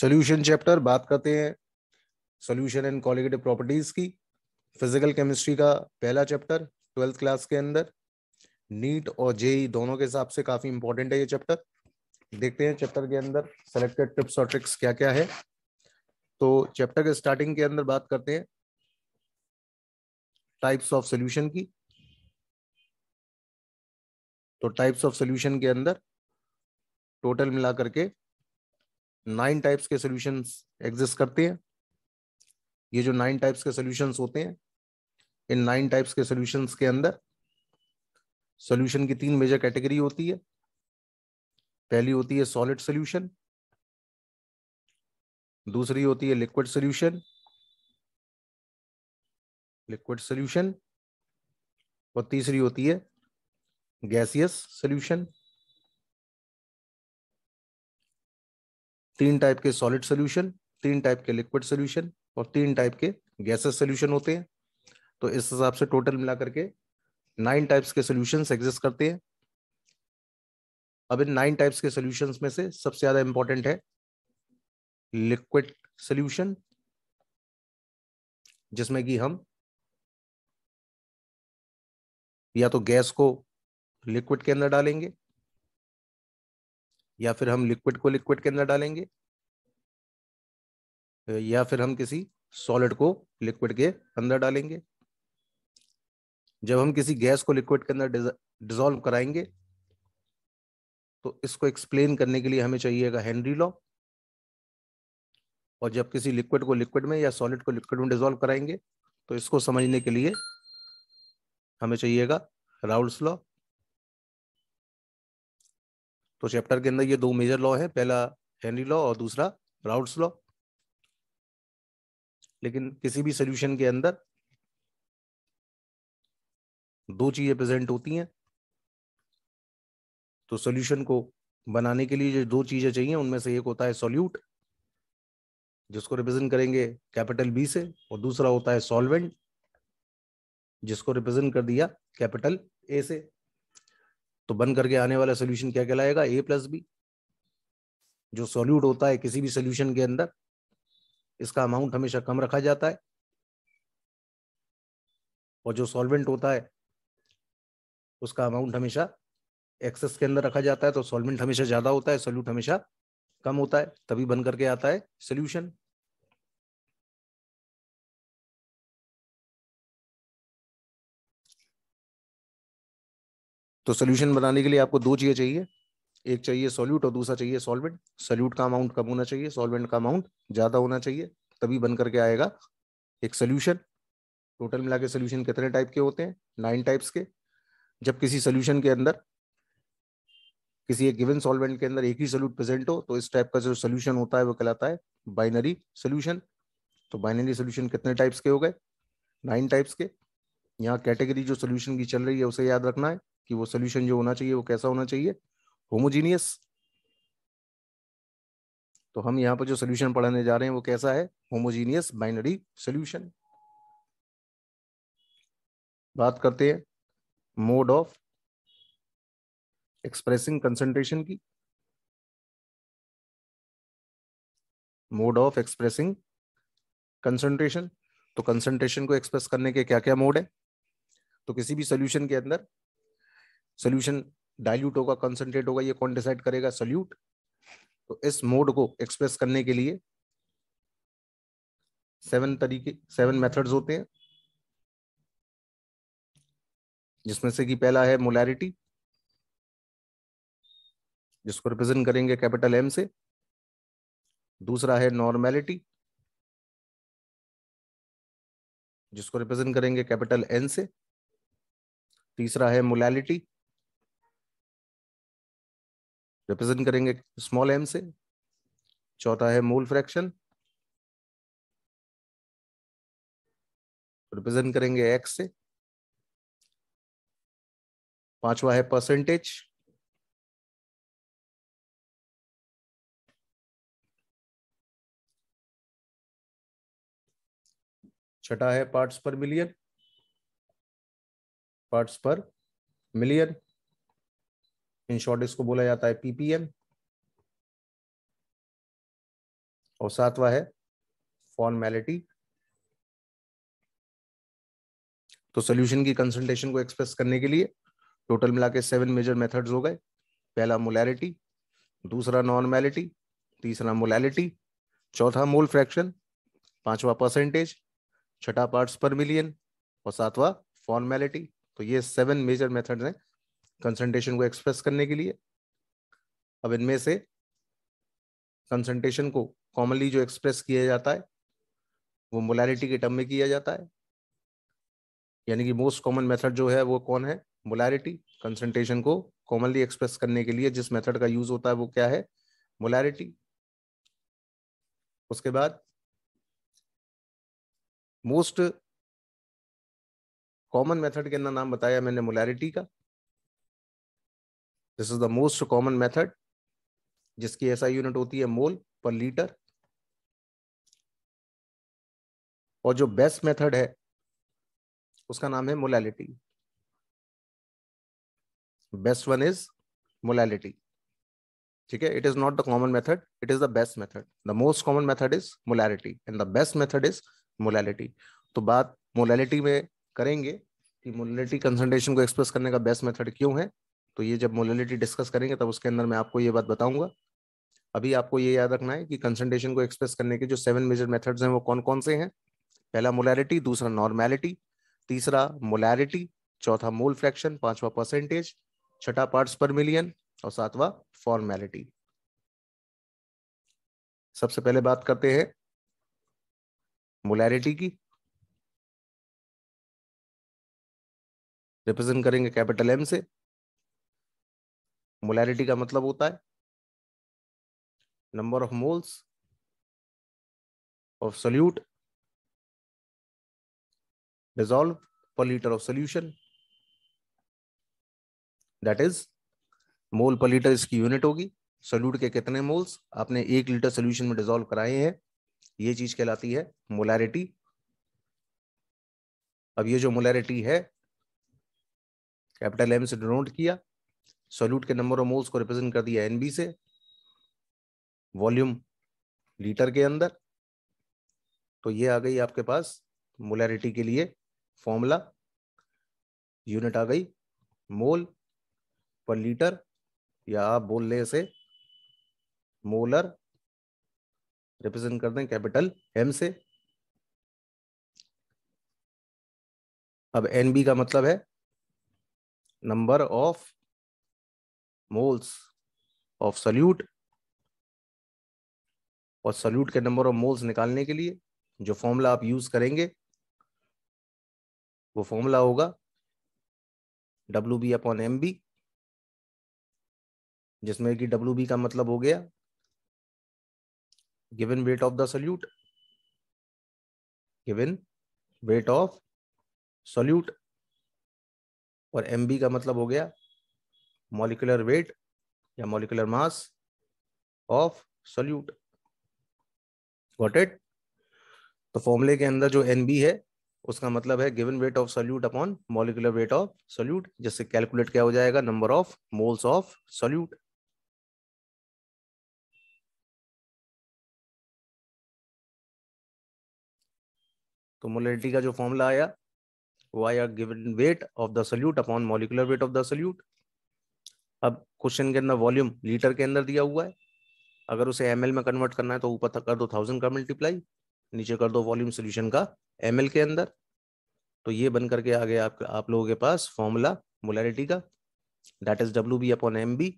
Solution chapter बात करते हैं सोल्यूशन एंड कॉलिगेटिव प्रॉपर्टीज की फिजिकल केमिस्ट्री का पहला चैप्टर ट्वेल्थ क्लास के अंदर नीट और जेई e दोनों के हिसाब से काफी इंपॉर्टेंट है ये चैप्टर देखते हैं चैप्टर के अंदर सेलेक्टेड टिप्स और ट्रिक्स क्या क्या है तो चैप्टर के स्टार्टिंग के अंदर बात करते हैं टाइप्स ऑफ सोल्यूशन की तो टाइप्स ऑफ सोल्यूशन के अंदर टोटल मिला करके नाइन टाइप्स के सॉल्यूशंस एग्जिस्ट करते हैं ये जो नाइन टाइप्स के सॉल्यूशंस होते हैं इन नाइन टाइप्स के सॉल्यूशंस के अंदर सॉल्यूशन की तीन मेजर कैटेगरी होती है पहली होती है सॉलिड सॉल्यूशन दूसरी होती है लिक्विड सॉल्यूशन लिक्विड सॉल्यूशन और तीसरी होती है गैसियस सॉल्यूशन तीन टाइप के सॉलिड सोल्यूशन तीन टाइप के लिक्विड सोल्यूशन और तीन टाइप के गैसेस सोल्यूशन होते हैं तो इस हिसाब से टोटल मिला करके नाइन टाइप्स के सोल्यूशन एग्जिस्ट करते हैं अब इन नाइन टाइप्स के सोल्यूशन में से सबसे ज्यादा इंपॉर्टेंट है लिक्विड सोल्यूशन जिसमें कि हम या तो गैस को लिक्विड के अंदर डालेंगे या फिर हम लिक्विड को लिक्विड के अंदर डालेंगे या फिर हम किसी सॉलिड को लिक्विड के अंदर डालेंगे जब हम किसी गैस को लिक्विड के अंदर डिजोल्व कराएंगे तो इसको एक्सप्लेन करने के लिए हमें चाहिएगा हेनरी लॉ और जब किसी लिक्विड को लिक्विड में या सॉलिड को लिक्विड में डिजोल्व कराएंगे तो इसको समझने के लिए हमें चाहिएगा राउल्स लॉ तो चैप्टर के अंदर ये दो मेजर लॉ है पहला हेनरी लॉ और दूसरा राउट्स लॉ लेकिन किसी भी सोल्यूशन के अंदर दो चीजें प्रेजेंट होती हैं तो सोल्यूशन को बनाने के लिए जो दो चीजें चाहिए उनमें से एक होता है सोल्यूट जिसको रिप्रेजेंट करेंगे कैपिटल बी से और दूसरा होता है सॉल्वेंट जिसको रिप्रेजेंट कर दिया कैपिटल ए से तो बन करके आने वाला सोल्यूशन क्या कहलाएगा ए प्लस बी जो सॉल्यूट होता है किसी भी सोल्यूशन के अंदर इसका अमाउंट हमेशा कम रखा जाता है और जो सॉल्वेंट होता है उसका अमाउंट हमेशा एक्सेस के अंदर रखा जाता है तो सॉल्वेंट हमेशा ज्यादा होता है सोल्यूट हमेशा कम होता है तभी बन करके आता है सोल्यूशन तो सोल्यूशन बनाने के लिए आपको दो चीजें चाहिए एक चाहिए सोल्यूट और दूसरा चाहिए सॉल्वेंट सोल्यूट का अमाउंट कम होना चाहिए सॉल्वेंट का अमाउंट ज्यादा होना चाहिए तभी बन करके आएगा एक सोल्यूशन टोटल मिला के सोल्यूशन कितने टाइप के होते हैं नाइन टाइप्स के जब किसी सोल्यूशन के अंदर किसी एक गिवन सॉल्वेंट के अंदर एक ही सोल्यूट प्रेजेंट हो तो इस टाइप का जो सोल्यूशन होता है वो कहलाता है बाइनरी सोल्यूशन तो बाइनरी सोल्यूशन कितने टाइप्स के हो गए नाइन टाइप्स के यहाँ कैटेगरी जो सोल्यूशन की चल रही है उसे याद रखना है कि वो सोल्यूशन जो होना चाहिए वो कैसा होना चाहिए होमोजीनियस तो हम यहाँ पर जो सोल्यूशन पढ़ाने जा रहे हैं वो कैसा है होमोजीनियस बाइनरी सोल्यूशन बात करते हैं मोड ऑफ एक्सप्रेसिंग कंसंट्रेशन की मोड ऑफ एक्सप्रेसिंग कंसंट्रेशन तो कंसंट्रेशन को एक्सप्रेस करने के क्या क्या मोड है तो किसी भी सोल्यूशन के अंदर सोल्यूशन डाइल्यूट होगा कॉन्सेंट्रेट होगा ये कौन डिसाइड करेगा सोल्यूट तो इस मोड को एक्सप्रेस करने के लिए सेवन तरीके सेवन मेथड्स होते हैं जिसमें से कि पहला है मोलैरिटी जिसको रिप्रेजेंट करेंगे कैपिटल एम से दूसरा है नॉर्मेलिटी जिसको रिप्रेजेंट करेंगे कैपिटल एन से तीसरा है मोलैलिटी रिप्रेजेंट करेंगे स्मॉल एम से चौथा है मूल फ्रैक्शन रिप्रेजेंट करेंगे एक्स से पांचवा है परसेंटेज छठा है parts per million parts per million in short इसको बोला जाता है पीपीएम और सातवा है फॉर्मेलिटी तो सोल्यूशन की कंसल्टेशन को एक्सप्रेस करने के लिए टोटल मिला के सेवन मेजर मेथड्स हो गए पहला मोलैरिटी दूसरा नॉर्मैलिटी तीसरा मोलैलिटी चौथा मोल फ्रैक्शन पांचवा परसेंटेज छठा पार्ट्स पर मिलियन और सातवा फॉर्मेलिटी तो ये सेवन मेजर मेथड्स हैं कंसंट्रेशन को एक्सप्रेस करने के लिए अब इनमें से कंसंट्रेशन को कॉमनली जो एक्सप्रेस किया जाता है वो मोलैरिटी के टर्म में किया जाता है यानी कि मोस्ट कॉमन मेथड जो है वो कौन है मोलैरिटी कंसंट्रेशन को कॉमनली एक्सप्रेस करने के लिए जिस मेथड का यूज होता है वो क्या है मोलैरिटी उसके बाद मोस्ट कॉमन मेथड के अंदर नाम बताया मैंने मोलैरिटी का this is the most common method जिसकी ऐसा यूनिट होती है मोल पर लीटर और जो बेस्ट मेथड है उसका नाम है molality best one is molality ठीक है it is not the common method it is the best method the most common method is molality and the best method is molality तो बात मोलैलिटी में करेंगे कि मोलैलिटी कंसंट्रेशन को express करने का बेस्ट मेथड क्यों है तो ये जब मोलिटी डिस्कस करेंगे तब उसके अंदर मैं आपको ये बात बताऊंगा अभी आपको ये याद रखना है कि कंसंट्रेशन को एक्सप्रेस करने के जो सेवन मेजर मेथड्स हैं वो कौन कौन से हैं पहला मोलैरिटी दूसरा नॉर्मैलिटी तीसरा मोलैरिटी चौथा मोल फ्रैक्शन पांचवा परसेंटेज छठा पार्ट्स पर मिलियन और सातवा फॉर्मैलिटी सबसे पहले बात करते हैं मोलैरिटी की रिप्रेजेंट करेंगे कैपिटल एम से मोलैरिटी का मतलब होता है number of moles of solute dissolve per litre of solution that is mole per litre इसकी यूनिट होगी सोल्यूट के कितने मोल्स आपने एक लीटर सोल्यूशन में डिजोल्व कराए हैं ये चीज कहलाती है मोलैरिटी अब ये जो मोलैरिटी है कैपिटल एम से डिनोट किया सोल्यूट के नंबर ऑफ मोल्स को रिप्रेजेंट कर दिया एनबी से वॉल्यूम लीटर के अंदर तो ये आ गई आपके पास मोलैरिटी के लिए फॉर्मूला यूनिट आ गई मोल पर लीटर या आप बोल ले से मोलर रिप्रेजेंट कर दें कैपिटल एम से अब एन बी का मतलब है number of moles of solute और सल्यूट के नंबर ऑफ मोल्स निकालने के लिए जो फॉर्मूला आप यूज करेंगे वो फॉर्मूला होगा W B upon M B जिसमें कि डब्ल्यू बी का मतलब हो गया given weight of the solute given weight of solute और एम बी का मतलब हो गया मॉलिकुलर वेट या molecular mass of solute what it तो फॉर्मूले के अंदर जो एन बी है उसका मतलब है given weight of solute upon molecular weight of solute जिससे कैलकुलेट क्या हो जाएगा number of moles of solute तो मोलिटी का जो फॉर्मूला आया वो आया given weight of the solute upon molecular weight of the solute अब क्वेश्चन के अंदर वॉल्यूम लीटर के अंदर दिया हुआ है अगर उसे एम में कन्वर्ट करना है तो ऊपर तक कर दो थाउजेंड का मल्टीप्लाई नीचे कर दो वॉल्यूम सोल्यूशन का एम के अंदर तो ये बन करके आ गया आप, आप लोगों के पास फॉर्मूला मोलैरिटी का that is W B upon M B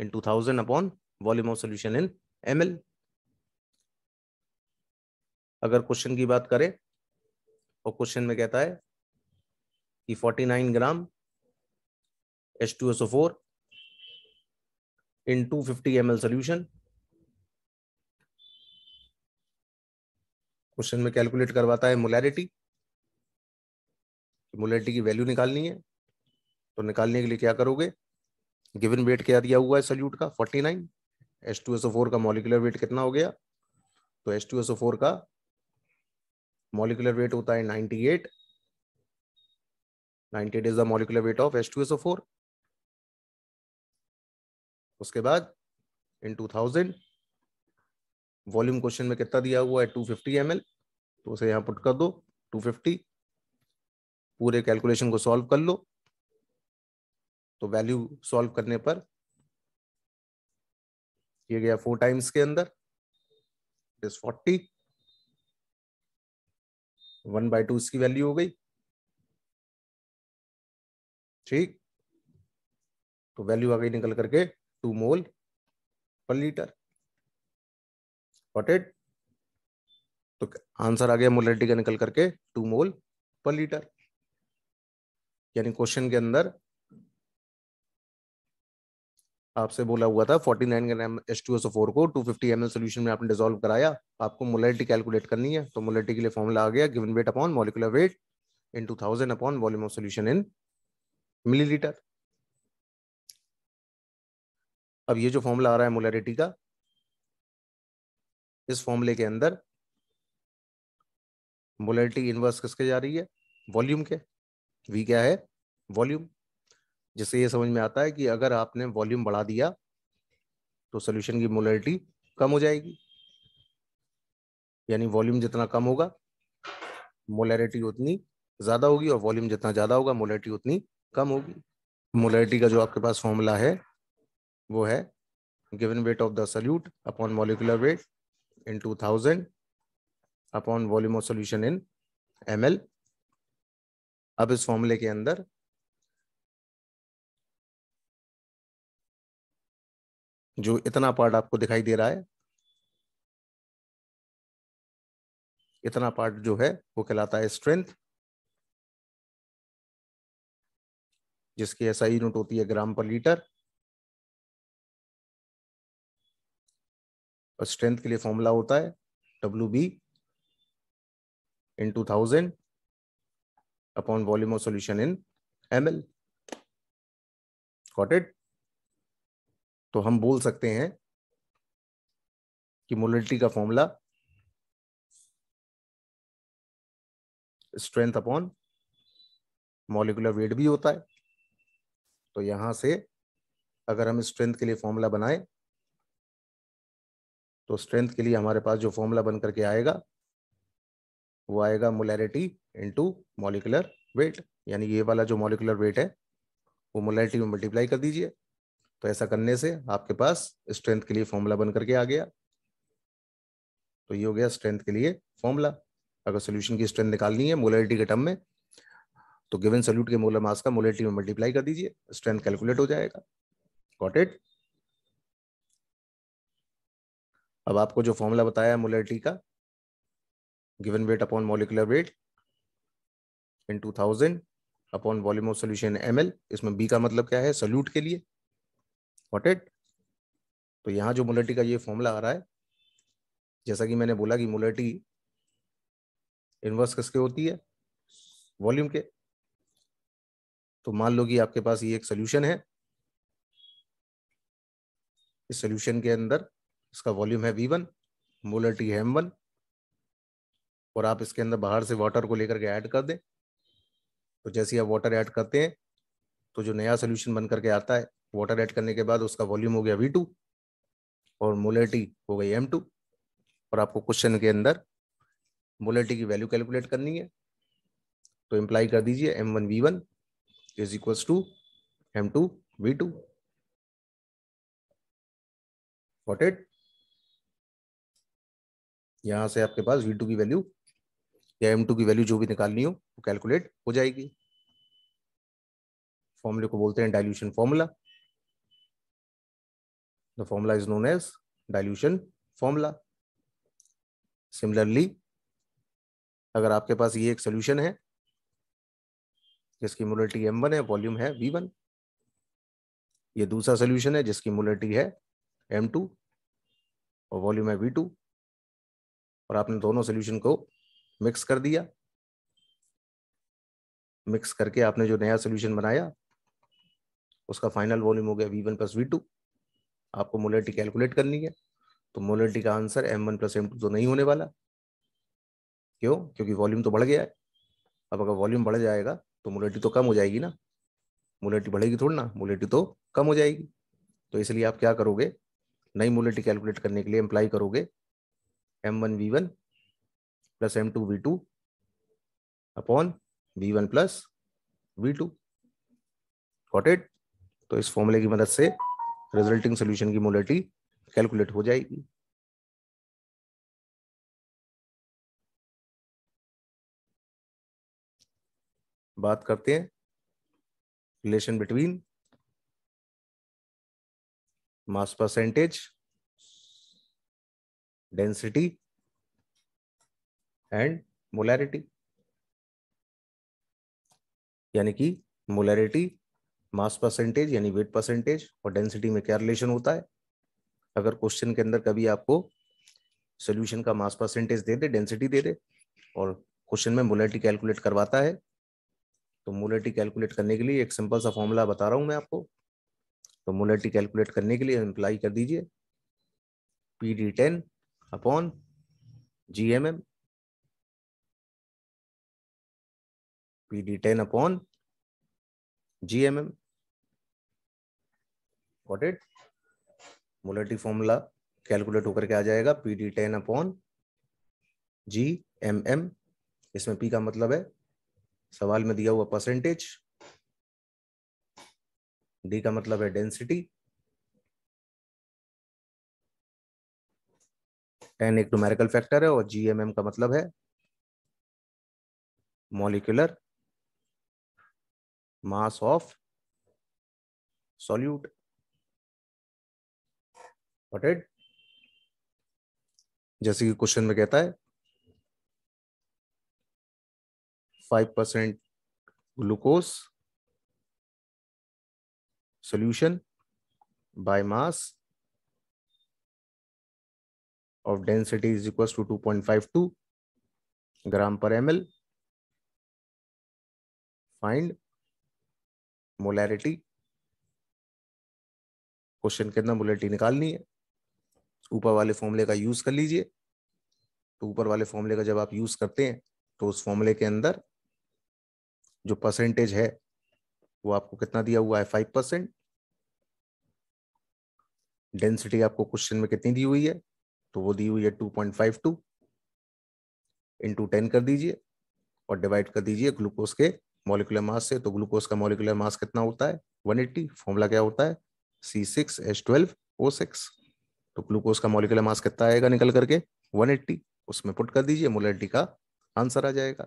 in to thousand upon volume of solution in M अगर क्वेश्चन की बात करें और क्वेश्चन में कहता है कि forty nine gram two four in 250 ml solution. Question में कैलकुलेट करवाता है मोलैरिटी मोलैरिटी की वैल्यू निकालनी है तो निकालने के लिए क्या करोगे गिवन वेट क्या दिया हुआ है सल्यूट का 49 H2SO4 का मॉलिकुलर वेट कितना हो गया तो H2SO4 का मॉलिकुलर वेट होता है 98 98 is the molecular weight of H2SO4 उसके बाद in to thousand volume question में कितना दिया हुआ है टू फिफ्टी एम तो उसे यहाँ पुट कर दो टू फिफ्टी पूरे कैलकुलेशन को सॉल्व कर लो तो वैल्यू सॉल्व करने पर ये गया फोर टाइम्स के अंदर it is forty one by two इसकी वैल्यू हो गई ठीक तो वैल्यू आ गई निकल करके two mole per litre got तो आंसर आ गया मोलिटी का निकल करके टू मोल पर लीटर यानी क्वेश्चन के अंदर आपसे बोला हुआ था 49 ग्राम H2SO4 को 250 ml सॉल्यूशन में आपने डिसॉल्व कराया आपको मोलिटी कैलकुलेट करनी है तो मोलिटी के लिए फॉर्मूला आ गया given weight upon molecular weight in 2000 upon volume of solution in millilitre अब ये जो फॉर्मूला आ रहा है मोलरिटी का इस फॉर्मूले के अंदर मोलरिटी इनवर्स किसके जा रही है वॉल्यूम के वी क्या है वॉल्यूम जिससे ये समझ में आता है कि अगर आपने वॉल्यूम बढ़ा दिया तो सोल्यूशन की मोलरिटी कम हो जाएगी यानी वॉल्यूम जितना कम होगा मोलरिटी उतनी ज़्यादा होगी और वॉल्यूम जितना ज़्यादा होगा मोलरिटी उतनी कम होगी मोलरिटी का जो आपके पास फॉर्मूला है वो है given weight of the solute upon molecular weight in to thousand upon volume of solution in M अब इस फॉर्मूले के अंदर जो इतना पार्ट आपको दिखाई दे रहा है इतना पार्ट जो है वो कहलाता है स्ट्रेंथ जिसकी एसआई यूनिट होती है ग्राम पर लीटर और स्ट्रेंथ के लिए फॉर्मूला होता है W B in to thousand upon volume of solution in M L कॉटेड तो हम बोल सकते हैं कि मोलिटी का formula strength upon molecular weight भी होता है तो यहां से अगर हम स्ट्रेंथ के लिए फॉर्मूला बनाएं तो स्ट्रेंथ के लिए हमारे पास जो फॉर्मूला बन करके आएगा वो आएगा मोलैरिटी इनटू मॉलिकुलर वेट यानी ये वाला जो मॉलिकुलर वेट है वो मोलैरिटी में मल्टीप्लाई कर दीजिए तो ऐसा करने से आपके पास स्ट्रेंथ के लिए फॉर्मूला बन करके आ गया तो ये हो गया स्ट्रेंथ के लिए फॉर्मूला अगर सोल्यूशन की स्ट्रेंथ निकालनी है मोलैरिटी के टर्म में तो गिवन सोल्यूट के मोलर मास का मोलैरिटी में मल्टीप्लाई कर दीजिए स्ट्रेंथ कैलकुलेट हो जाएगा गॉट इट अब आपको जो फॉर्मूला बताया मोलरिटी का given weight upon molecular weight in to thousand upon volume of solution M L इसमें बी का मतलब क्या है सोल्यूट के लिए वॉट इट तो यहाँ जो मोलरिटी का ये फॉर्मूला आ रहा है जैसा कि मैंने बोला कि मोलरिटी इनवर्स किसके होती है वॉल्यूम के तो मान लो कि आपके पास ये एक सोल्यूशन है इस सोल्यूशन के अंदर इसका वॉल्यूम है वी वन टी है एम वन और आप इसके अंदर बाहर से वाटर को लेकर के ऐड कर दें तो जैसे आप वाटर ऐड करते हैं तो जो नया सोल्यूशन बन करके आता है वाटर ऐड करने के बाद उसका वॉल्यूम हो गया वी टू और मोलरिटी हो गई एम टू और आपको क्वेश्चन के अंदर मोलरिटी की वैल्यू कैलकुलेट करनी है तो इम्प्लाई कर दीजिए M one V one is equals to M two V two what it यहाँ से आपके पास वी टू की वैल्यू या एम टू की वैल्यू जो भी निकालनी हो वो कैलकुलेट हो जाएगी फॉर्मूले को बोलते हैं dilution formula the formula is known as dilution formula similarly अगर आपके पास ये एक सोल्यूशन है जिसकी मोलिटी एम वन है वॉल्यूम है वी वन ये दूसरा सोल्यूशन है जिसकी मोलिटी है एम टू और वॉल्यूम है वी टू और आपने दोनों सोल्यूशन को मिक्स कर दिया मिक्स करके आपने जो नया सोल्यूशन बनाया उसका फाइनल वॉल्यूम हो गया V one plus V two आपको मोलिटी कैलकुलेट करनी है तो मोलिटी का answer M one plus M two तो नहीं होने वाला क्यों क्योंकि वॉल्यूम तो बढ़ गया है अब अगर वॉल्यूम बढ़ जाएगा तो मोलिटी तो कम हो जाएगी ना मोलिटी बढ़ेगी थोड़ी ना मोलिटी तो कम हो जाएगी तो इसलिए आप क्या करोगे नई मोलिटी कैलकुलेट करने के लिए एम्प्लाई करोगे M one V one plus M two V two upon V one plus V two what it तो इस फॉर्मूले की मदद से रिजल्टिंग सोल्यूशन की मोलिटी कैलकुलेट हो जाएगी बात करते हैं relation between mass percentage density and molarity यानी कि मोलैरिटी मास परसेंटेज यानी वेट परसेंटेज और डेंसिटी में क्या रिलेशन होता है अगर क्वेश्चन के अंदर कभी आपको सॉल्यूशन का मास परसेंटेज दे दे डेंसिटी दे दे और क्वेश्चन में मोलैरिटी कैलकुलेट करवाता है तो मोलैरिटी कैलकुलेट करने के लिए एक सिंपल सा फॉर्मूला बता रहा हूं मैं आपको तो मोलैरिटी कैलकुलेट करने के लिए अप्लाई कर दीजिए P D ten upon G M M P D ten upon G M M what it molality formula calculate होकर के आ जाएगा P D ten upon G M M इसमें पी का मतलब है सवाल में दिया हुआ परसेंटेज डी का मतलब है डेंसिटी एन एक न्यूमेरिकल फैक्टर है और जीएमएम का मतलब है molecular mass of solute what it जैसे कि क्वेश्चन में कहता है five percent glucose solution by mass of density is equals to 2.52 gram per ml. Find molarity question कितना अंदर मोलैरिटी निकालनी है ऊपर वाले फॉर्मूले का यूज कर लीजिए तो ऊपर वाले फॉर्मूले का जब आप यूज करते हैं तो उस फॉर्मूले के अंदर जो परसेंटेज है वो आपको कितना दिया हुआ है फाइव परसेंट डेंसिटी आपको क्वेश्चन में कितनी दी हुई है तो वो दी हुई है two point five two into ten कर दीजिए और डिवाइड कर दीजिए ग्लूकोज के मोलिकुलर मास से तो ग्लूकोज का मोलिकुलर मास कितना होता है वन एट्टी फॉर्मूला क्या होता है C six H twelve O six तो ग्लूकोज का मोलिकुलर मास कितना आएगा निकल करके वन एट्टी उसमें पुट कर दीजिए मोलरिटी का आंसर आ जाएगा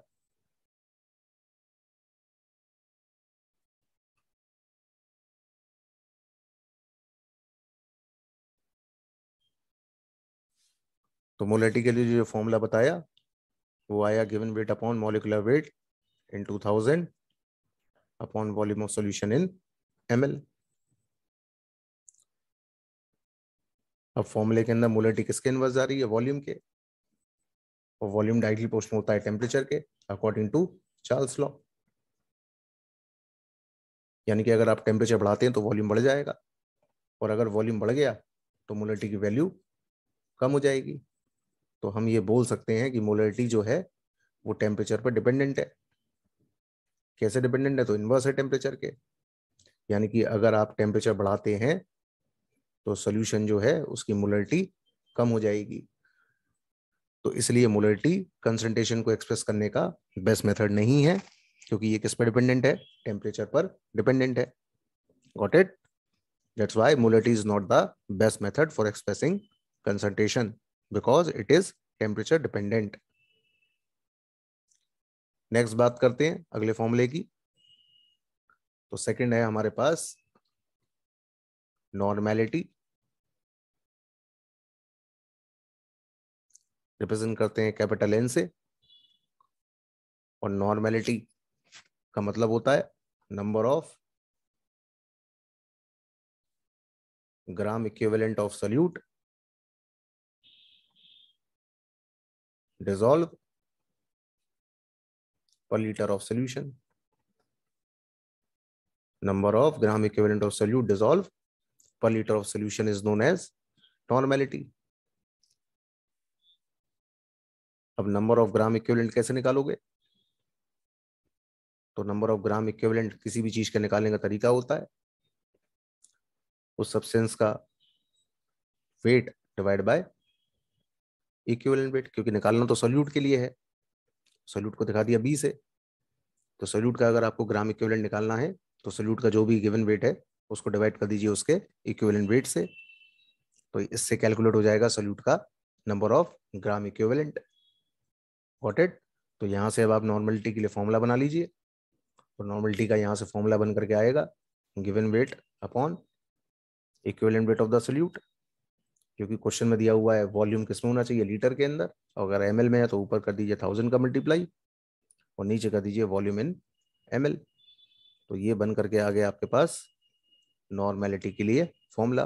तो मोलिटी के लिए जो फॉर्मूला बताया वो आया given weight upon molecular weight in to thousand upon volume of solution in L अब फॉर्मूले के अंदर मोलिटी किसके इनवर्स जा रही है वॉल्यूम के और वॉल्यूम डायरेक्टली पोस्ट होता है टेम्परेचर के अकॉर्डिंग टू चार्ल्स लॉ यानी कि अगर आप टेम्परेचर बढ़ाते हैं तो वॉल्यूम बढ़ जाएगा और अगर वॉल्यूम बढ़ गया तो मोलिटी की वैल्यू कम हो जाएगी तो हम ये बोल सकते हैं कि मोलरिटी जो है वो टेम्परेचर पर डिपेंडेंट है कैसे डिपेंडेंट है तो इनवर्स है टेम्परेचर के यानी कि अगर आप टेम्परेचर बढ़ाते हैं तो सोल्यूशन जो है उसकी मोलरिटी कम हो जाएगी तो इसलिए मोलरिटी कंसनट्रेशन को एक्सप्रेस करने का बेस्ट मेथड नहीं है क्योंकि ये किस पर डिपेंडेंट है टेम्परेचर पर डिपेंडेंट है got it that's why molarity is not the best method for expressing concentration because it is temperature dependent next बात करते हैं अगले फॉर्मूले की तो सेकेंड है हमारे पास नॉर्मैलिटी रिप्रेजेंट करते हैं कैपिटल एन से और नॉर्मैलिटी का मतलब होता है number of gram equivalent of solute dissolve per liter of solution. Number of gram equivalent of solute dissolved per liter of solution is known as normality. अब number of gram equivalent कैसे निकालोगे तो number of gram equivalent किसी भी चीज का निकालने का तरीका होता है उस सब्सटेंस का weight divide by equivalent weight क्योंकि निकालना तो सोल्यूट के लिए है सोल्यूट को दिखा दिया बी से तो सोल्यूट का अगर आपको ग्राम इक्विवेलेंट निकालना है तो सोल्यूट का जो भी गिवन वेट है उसको डिवाइड कर दीजिए उसके इक्विवेलेंट वेट से तो इससे कैलकुलेट हो जाएगा सोल्यूट का number of gram equivalent what it तो यहाँ से अब आप नॉर्मलिटी के लिए फॉर्मूला बना लीजिए तो नॉर्मलिटी का यहाँ से फॉर्मूला बन करके आएगा given weight upon equivalent weight of the solute क्योंकि क्वेश्चन में दिया हुआ है वॉल्यूम किस में होना चाहिए लीटर के अंदर और अगर एम में है तो ऊपर कर दीजिए थाउजेंड का मल्टीप्लाई और नीचे कर दीजिए वॉल्यूम इन एम तो ये बन करके आ गया आपके पास नॉर्मेलिटी के लिए formula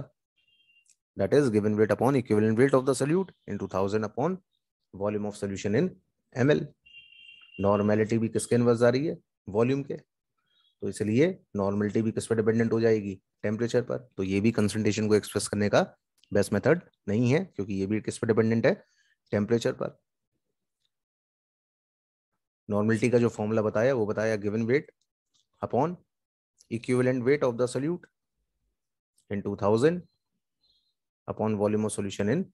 that that is given weight upon equivalent weight of the solute into 1000 upon volume of solution in ml normality भी किसके इनवर्स आ रही है वॉल्यूम के तो इसलिए नॉर्मेलिटी भी किस पर डिपेंडेंट हो जाएगी टेम्परेचर पर तो ये भी कंसंट्रेशन को एक्सप्रेस करने का बेस्ट मेथड नहीं है क्योंकि ये भी किस पर डिपेंडेंट है टेम्परेचर पर नॉर्मलिटी का जो फॉर्मूला बताया वो बताया given weight upon equivalent weight of the solute in 2000 upon volume of solution in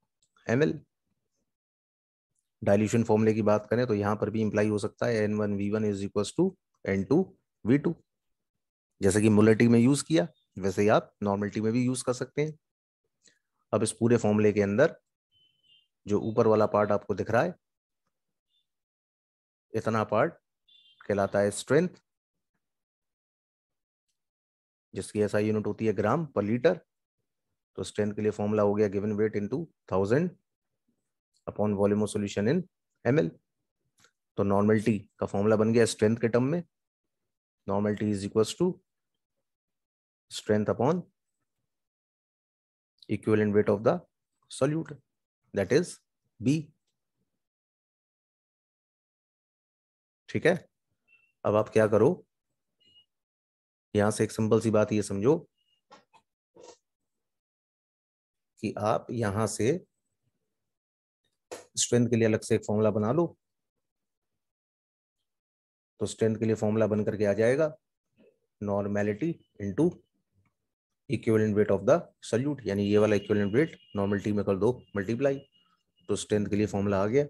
M L dilution फॉर्मूले की बात करें तो यहां पर भी इंप्लाई हो सकता है N one V one is equal to N two V two जैसे कि मोलिटी में यूज किया वैसे ही आप नॉर्मलिटी में भी यूज कर सकते हैं अब इस पूरे फॉर्मूले के अंदर जो ऊपर वाला पार्ट आपको दिख रहा है इतना पार्ट कहलाता है स्ट्रेंथ जिसकी ऐसा यूनिट होती है ग्राम पर लीटर तो स्ट्रेंथ के लिए फॉर्मूला हो गया given weight into thousand upon volume of solution in M तो नॉर्मलिटी का फॉर्मूला बन गया स्ट्रेंथ के टर्म में normality is equal to strength upon equivalent weight of the solute that is B ठीक है अब आप क्या करो यहां से एक सिंपल सी बात ये समझो कि आप यहां से स्ट्रेंथ के लिए अलग से एक फॉर्मूला बना लो तो स्ट्रेंथ के लिए फॉर्मूला बन करके आ जाएगा normality into equivalent weight of the solute यानी ये वाला इक्विवेलेंट वेट नॉर्मल टी में कर दो मल्टीप्लाई तो स्ट्रेंथ के लिए फॉर्मूला आ गया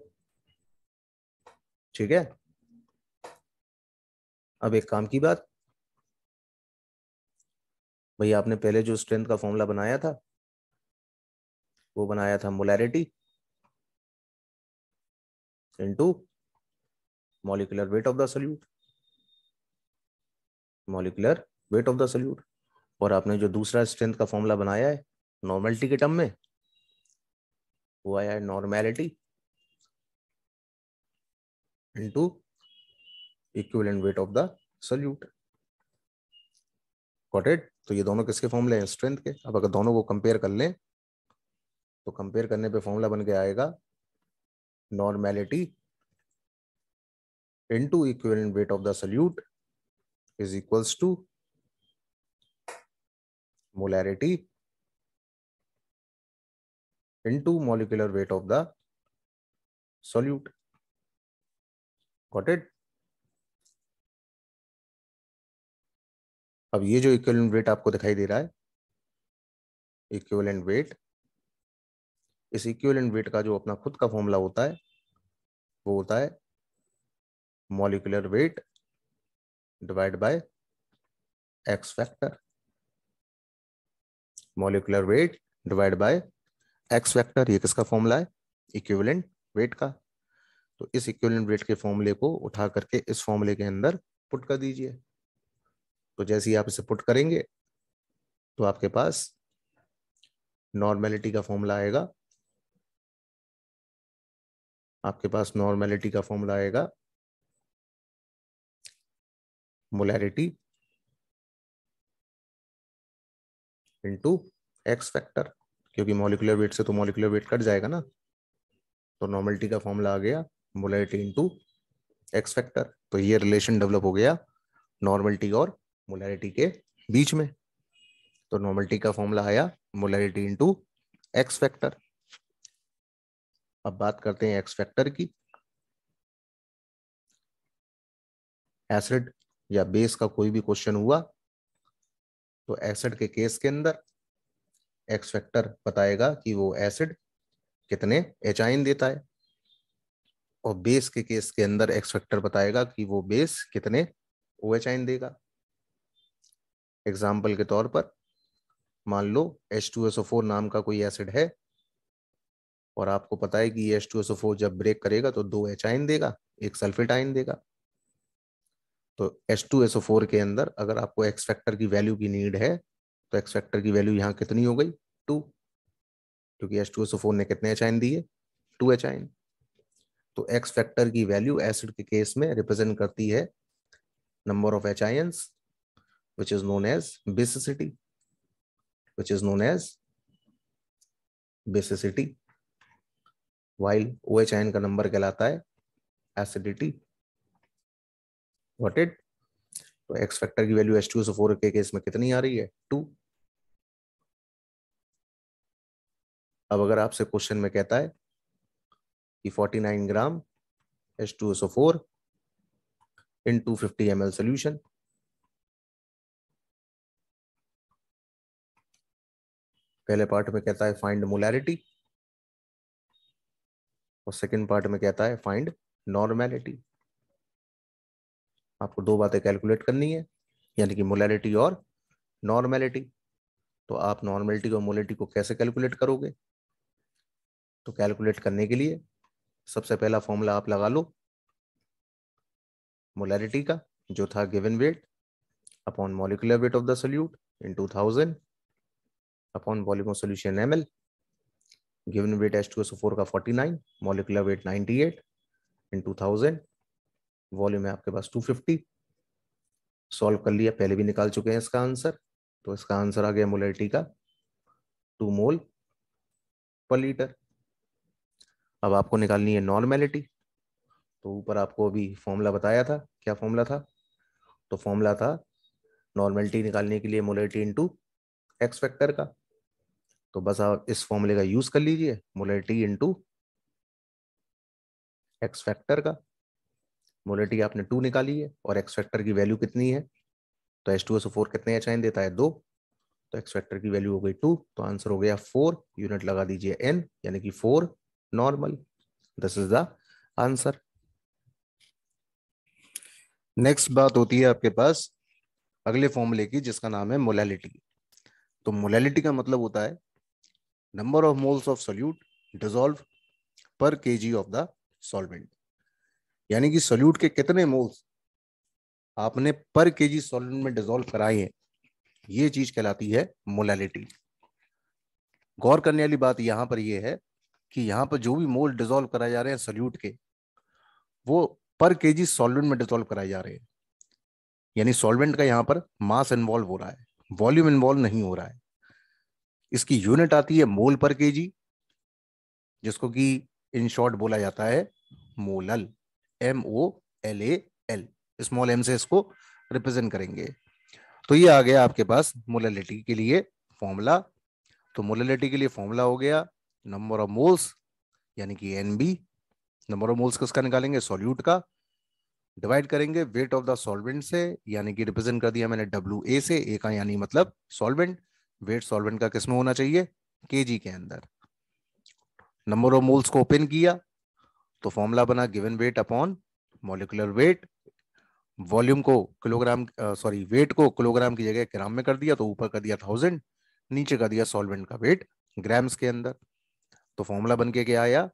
ठीक है अब एक काम की बात भैया आपने पहले जो स्ट्रेंथ का फॉर्मूला बनाया था वो बनाया था molarity into molecular weight of the solute molecular weight of the solute और आपने जो दूसरा स्ट्रेंथ का फॉर्मूला बनाया है नॉर्मेलिटी के टर्म में वो आया है normality into equivalent weight of the got it तो ये दोनों किसके फॉर्मूले हैं स्ट्रेंथ के अब अगर दोनों को कंपेयर कर लें तो कंपेयर करने पे फॉर्मूला बन के आएगा normality into equivalent weight of the solute is equals to molarity into molecular weight of the solute. Got it? अब ये जो इक्वलेंट वेट आपको दिखाई दे रहा है इक्वलेंट वेट इस इक्वलेंट वेट का जो अपना खुद का फॉर्मूला होता है वो होता है molecular weight divide by X factor molecular weight divide by X vector ये किसका फॉर्मूला है इक्विवेलेंट वेट का तो इस इक्विवेलेंट वेट के फॉर्मूले को उठा करके इस फॉर्मूले के अंदर पुट कर दीजिए तो जैसे ही आप इसे पुट करेंगे तो आपके पास नॉर्मेलिटी का फॉर्मूला आएगा आपके पास नॉर्मेलिटी का फॉर्मूला आएगा मोलैरिटी इंटू एक्स फैक्टर क्योंकि मोलिकुलर वेट से तो मोलिकुलर वेट कट जाएगा ना तो नॉर्मलिटी का फॉर्मूला आ गया मोलरिटी इंटू एक्स फैक्टर तो ये रिलेशन डेवलप हो गया नॉर्मलिटी और मोलरिटी के बीच में तो नॉर्मलिटी का फॉर्मूला आया मोलैरिटी इंटू एक्स फैक्टर अब बात करते हैं एक्स फैक्टर की एसिड या बेस का कोई भी क्वेश्चन हुआ तो एसिड के केस के अंदर एक्स फैक्टर बताएगा कि वो एसिड कितने एच देता है और बेस के केस के अंदर एक्स फैक्टर बताएगा कि वो बेस कितने ओ एच आइन देगा एग्जाम्पल के तौर पर मान लो H two S O four नाम का कोई एसिड है और आपको पता है कि H two S O four जब ब्रेक करेगा तो दो एच आइन देगा एक सल्फेट आइन देगा तो एस टू फोर के अंदर अगर आपको एक्स फैक्टर की वैल्यू की नीड है तो एक्स फैक्टर की वैल्यू यहाँ कितनी हो गई टू क्योंकि एस टू फोर ने कितने एच आइन दिए टू एच आइन तो एक्स फैक्टर की वैल्यू एसिड के केस में रिप्रेजेंट करती है number of H ion which is known as basicity which is known as basicity while O H ion का नंबर कहलाता है एसिडिटी वॉट इट तो एक्स फैक्टर की वैल्यू एस टू से फोर के केस में कितनी आ रही है टू अब अगर आपसे क्वेश्चन में कहता है कि 49 gram S two four in two fifty M L solution पहले पार्ट में कहता है फाइंड मोलैरिटी और सेकंड पार्ट में कहता है फाइंड नॉर्मैलिटी आपको दो बातें कैलकुलेट करनी है यानी कि मोलैलिटी और नॉर्मेलिटी तो आप नॉर्मेलिटी और मोलिटी को कैसे कैलकुलेट करोगे तो कैलकुलेट करने के लिए सबसे पहला फॉर्मूला आप लगा लो मोलैलिटी का जो था given weight upon molecular weight of the solute in to thousand upon volume of solution M L given weight H two S four का forty nine molecular weight ninety eight in to thousand volume है आपके पास 250 solve कर लिया पहले भी निकाल चुके हैं इसका आंसर तो इसका आंसर आ गया मोलरिटी का टू मोल पर लीटर अब आपको निकालनी है नॉर्मेलिटी तो ऊपर आपको अभी फॉर्मूला बताया था क्या फॉर्मूला था तो फॉर्मूला था नॉर्मेलिटी निकालने के लिए मोलरिटी इंटू एक्स फैक्टर का तो बस आप इस फॉर्मूले का यूज कर लीजिए मोलरिटी इंटू एक्स फैक्टर का मोलिटी आपने टू निकाली है और एक्स फैक्टर की वैल्यू कितनी है तो एस टू एस फोर कितने एच आइन देता है दो तो एक्स फैक्टर की वैल्यू हो गई टू तो आंसर हो गया फोर यूनिट लगा दीजिए एन यानी कि for normal this is the answer next बात होती है आपके पास अगले फॉर्मूले की जिसका नाम है मोलैलिटी तो मोलैलिटी का मतलब होता है number of moles of solute dissolve per kg of the solvent यानी कि सोल्यूट के कितने मोल्स आपने पर केजी सॉल्यूट में डिजोल्व कराए हैं ये चीज कहलाती है मोलैलिटी गौर करने वाली बात यहां पर यह है कि यहां पर जो भी मोल डिजोल्व कराए जा रहे हैं सोल्यूट के वो पर केजी सॉल्वेंट में डिजोल्व कराए जा रहे हैं यानी सॉल्वेंट का यहां पर मास इन्वॉल्व हो रहा है वॉल्यूम इन्वॉल्व नहीं हो रहा है इसकी यूनिट आती है मोल पर केजी जिसको कि इन शॉर्ट बोला जाता है molal M O L A L small M से इसको रिप्रेजेंट करेंगे तो ये आ गया आपके पास मोललिटी के लिए फॉर्मूला तो मोललिटी के लिए फॉर्मूला हो गया नंबर ऑफ मोल्स यानी कि N B number of moles किसका निकालेंगे सॉल्यूट का डिवाइड करेंगे वेट ऑफ द सॉल्वेंट से यानी कि रिप्रेजेंट कर दिया मैंने डब्ल्यू ए से ए का यानी मतलब सॉल्वेंट वेट सॉल्वेंट का किसमें होना चाहिए के के अंदर नंबर ऑफ मोल्स को ओपन किया तो फॉर्मूला बना given weight upon molecular weight volume को किलोग्राम सॉरी वेट को किलोग्राम की जगह ग्राम में कर दिया तो ऊपर कर दिया थाउजेंड नीचे कर दिया सॉल्वेंट का वेट ग्राम्स के अंदर तो फॉर्मूला बन के क्या आया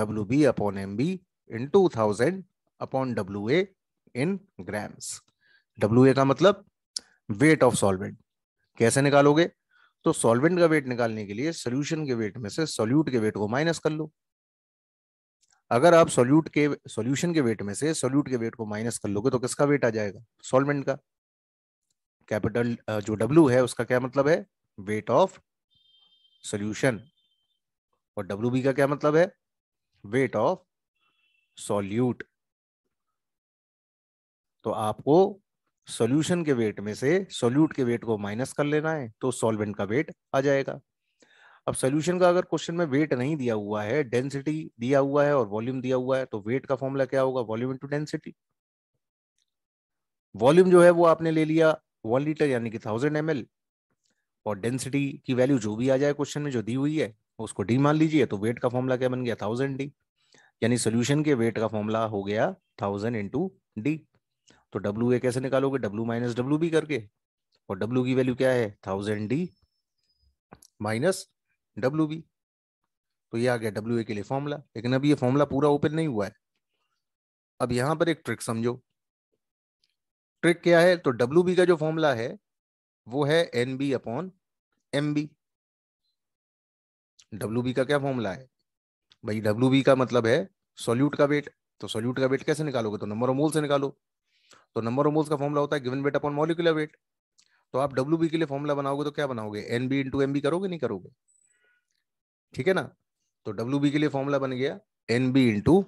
W B upon M B in to thousand upon W A in grams W A का मतलब वेट ऑफ सॉल्वेंट कैसे निकालोगे तो सॉल्वेंट का वेट निकालने के लिए सॉल्यूशन के वेट में से सॉल्यूट के वेट को माइनस कर लो अगर आप सोल्यूट के सोल्यूशन के वेट में से सोल्यूट के वेट को माइनस कर लोगे तो किसका वेट आ जाएगा सॉल्वेंट का कैपिटल जो डब्ल्यू है उसका क्या मतलब है वेट ऑफ सोल्यूशन और डब्ल्यू बी का क्या मतलब है वेट ऑफ सॉल्यूट तो आपको सॉल्यूशन के वेट में से सॉल्यूट के वेट को माइनस कर लेना है तो सॉल्वेंट का वेट आ जाएगा अब सोल्यूशन का अगर क्वेश्चन में वेट नहीं दिया हुआ है डेंसिटी दिया हुआ है और वॉल्यूम दिया हुआ है तो वेट का फॉर्मूला क्या होगा वॉल्यूम इंटू डेंसिटी वॉल्यूम जो है वो आपने ले लिया वन लीटर यानी कि थाउजेंड एम और डेंसिटी की वैल्यू जो भी आ जाए क्वेश्चन में जो दी हुई है उसको डी मान लीजिए तो वेट का फॉर्मूला क्या बन गया थाउजेंड डी यानी सोल्यूशन के वेट का फॉर्मूला हो गया थाउजेंड इंटू डी तो डब्ल्यू ए कैसे निकालोगे डब्ल्यू माइनस डब्ल्यू बी करके और डब्ल्यू की वैल्यू क्या है thousand D minus W B तो ये आ गया डब्ल्यू ए के लिए फॉर्मूला लेकिन अब ये फॉर्मूला पूरा ओपन नहीं हुआ है अब यहां पर एक ट्रिक समझो ट्रिक क्या है तो डब्ल्यू बी का जो फॉर्मूला है वो है N B upon M B W B का क्या फॉर्मूला है भाई डब्ल्यू बी का मतलब है सोल्यूट का वेट तो सोल्यूट का वेट कैसे निकालोगे तो नंबर ऑफ मोल से निकालो तो नंबर ऑफ मोल्स का फॉर्मूला होता है given weight upon molecular weight तो आप डब्ल्यू बी के लिए फॉर्मूला बनाओगे तो क्या बनाओगे N B into M B करोगे नहीं करोगे ठीक है ना तो डब्ल्यू बी के लिए फॉर्मूला बन गया N B into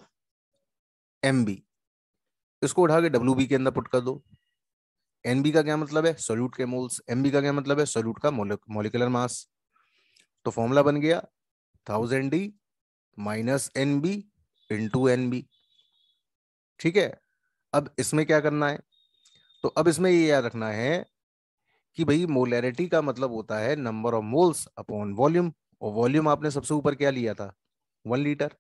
M B इसको उठा के डब्ल्यू बी के अंदर पुट कर दो एन बी का क्या मतलब है सोल्यूट के मोल्स एम बी का क्या मतलब है सोल्यूट का मोलिकुलर मास तो फॉर्मूला बन गया thousand D minus N B into N B ठीक है अब इसमें क्या करना है तो अब इसमें ये याद रखना है कि भाई मोलैरिटी का मतलब होता है number of moles upon volume और वॉल्यूम आपने सबसे ऊपर क्या लिया था वन लीटर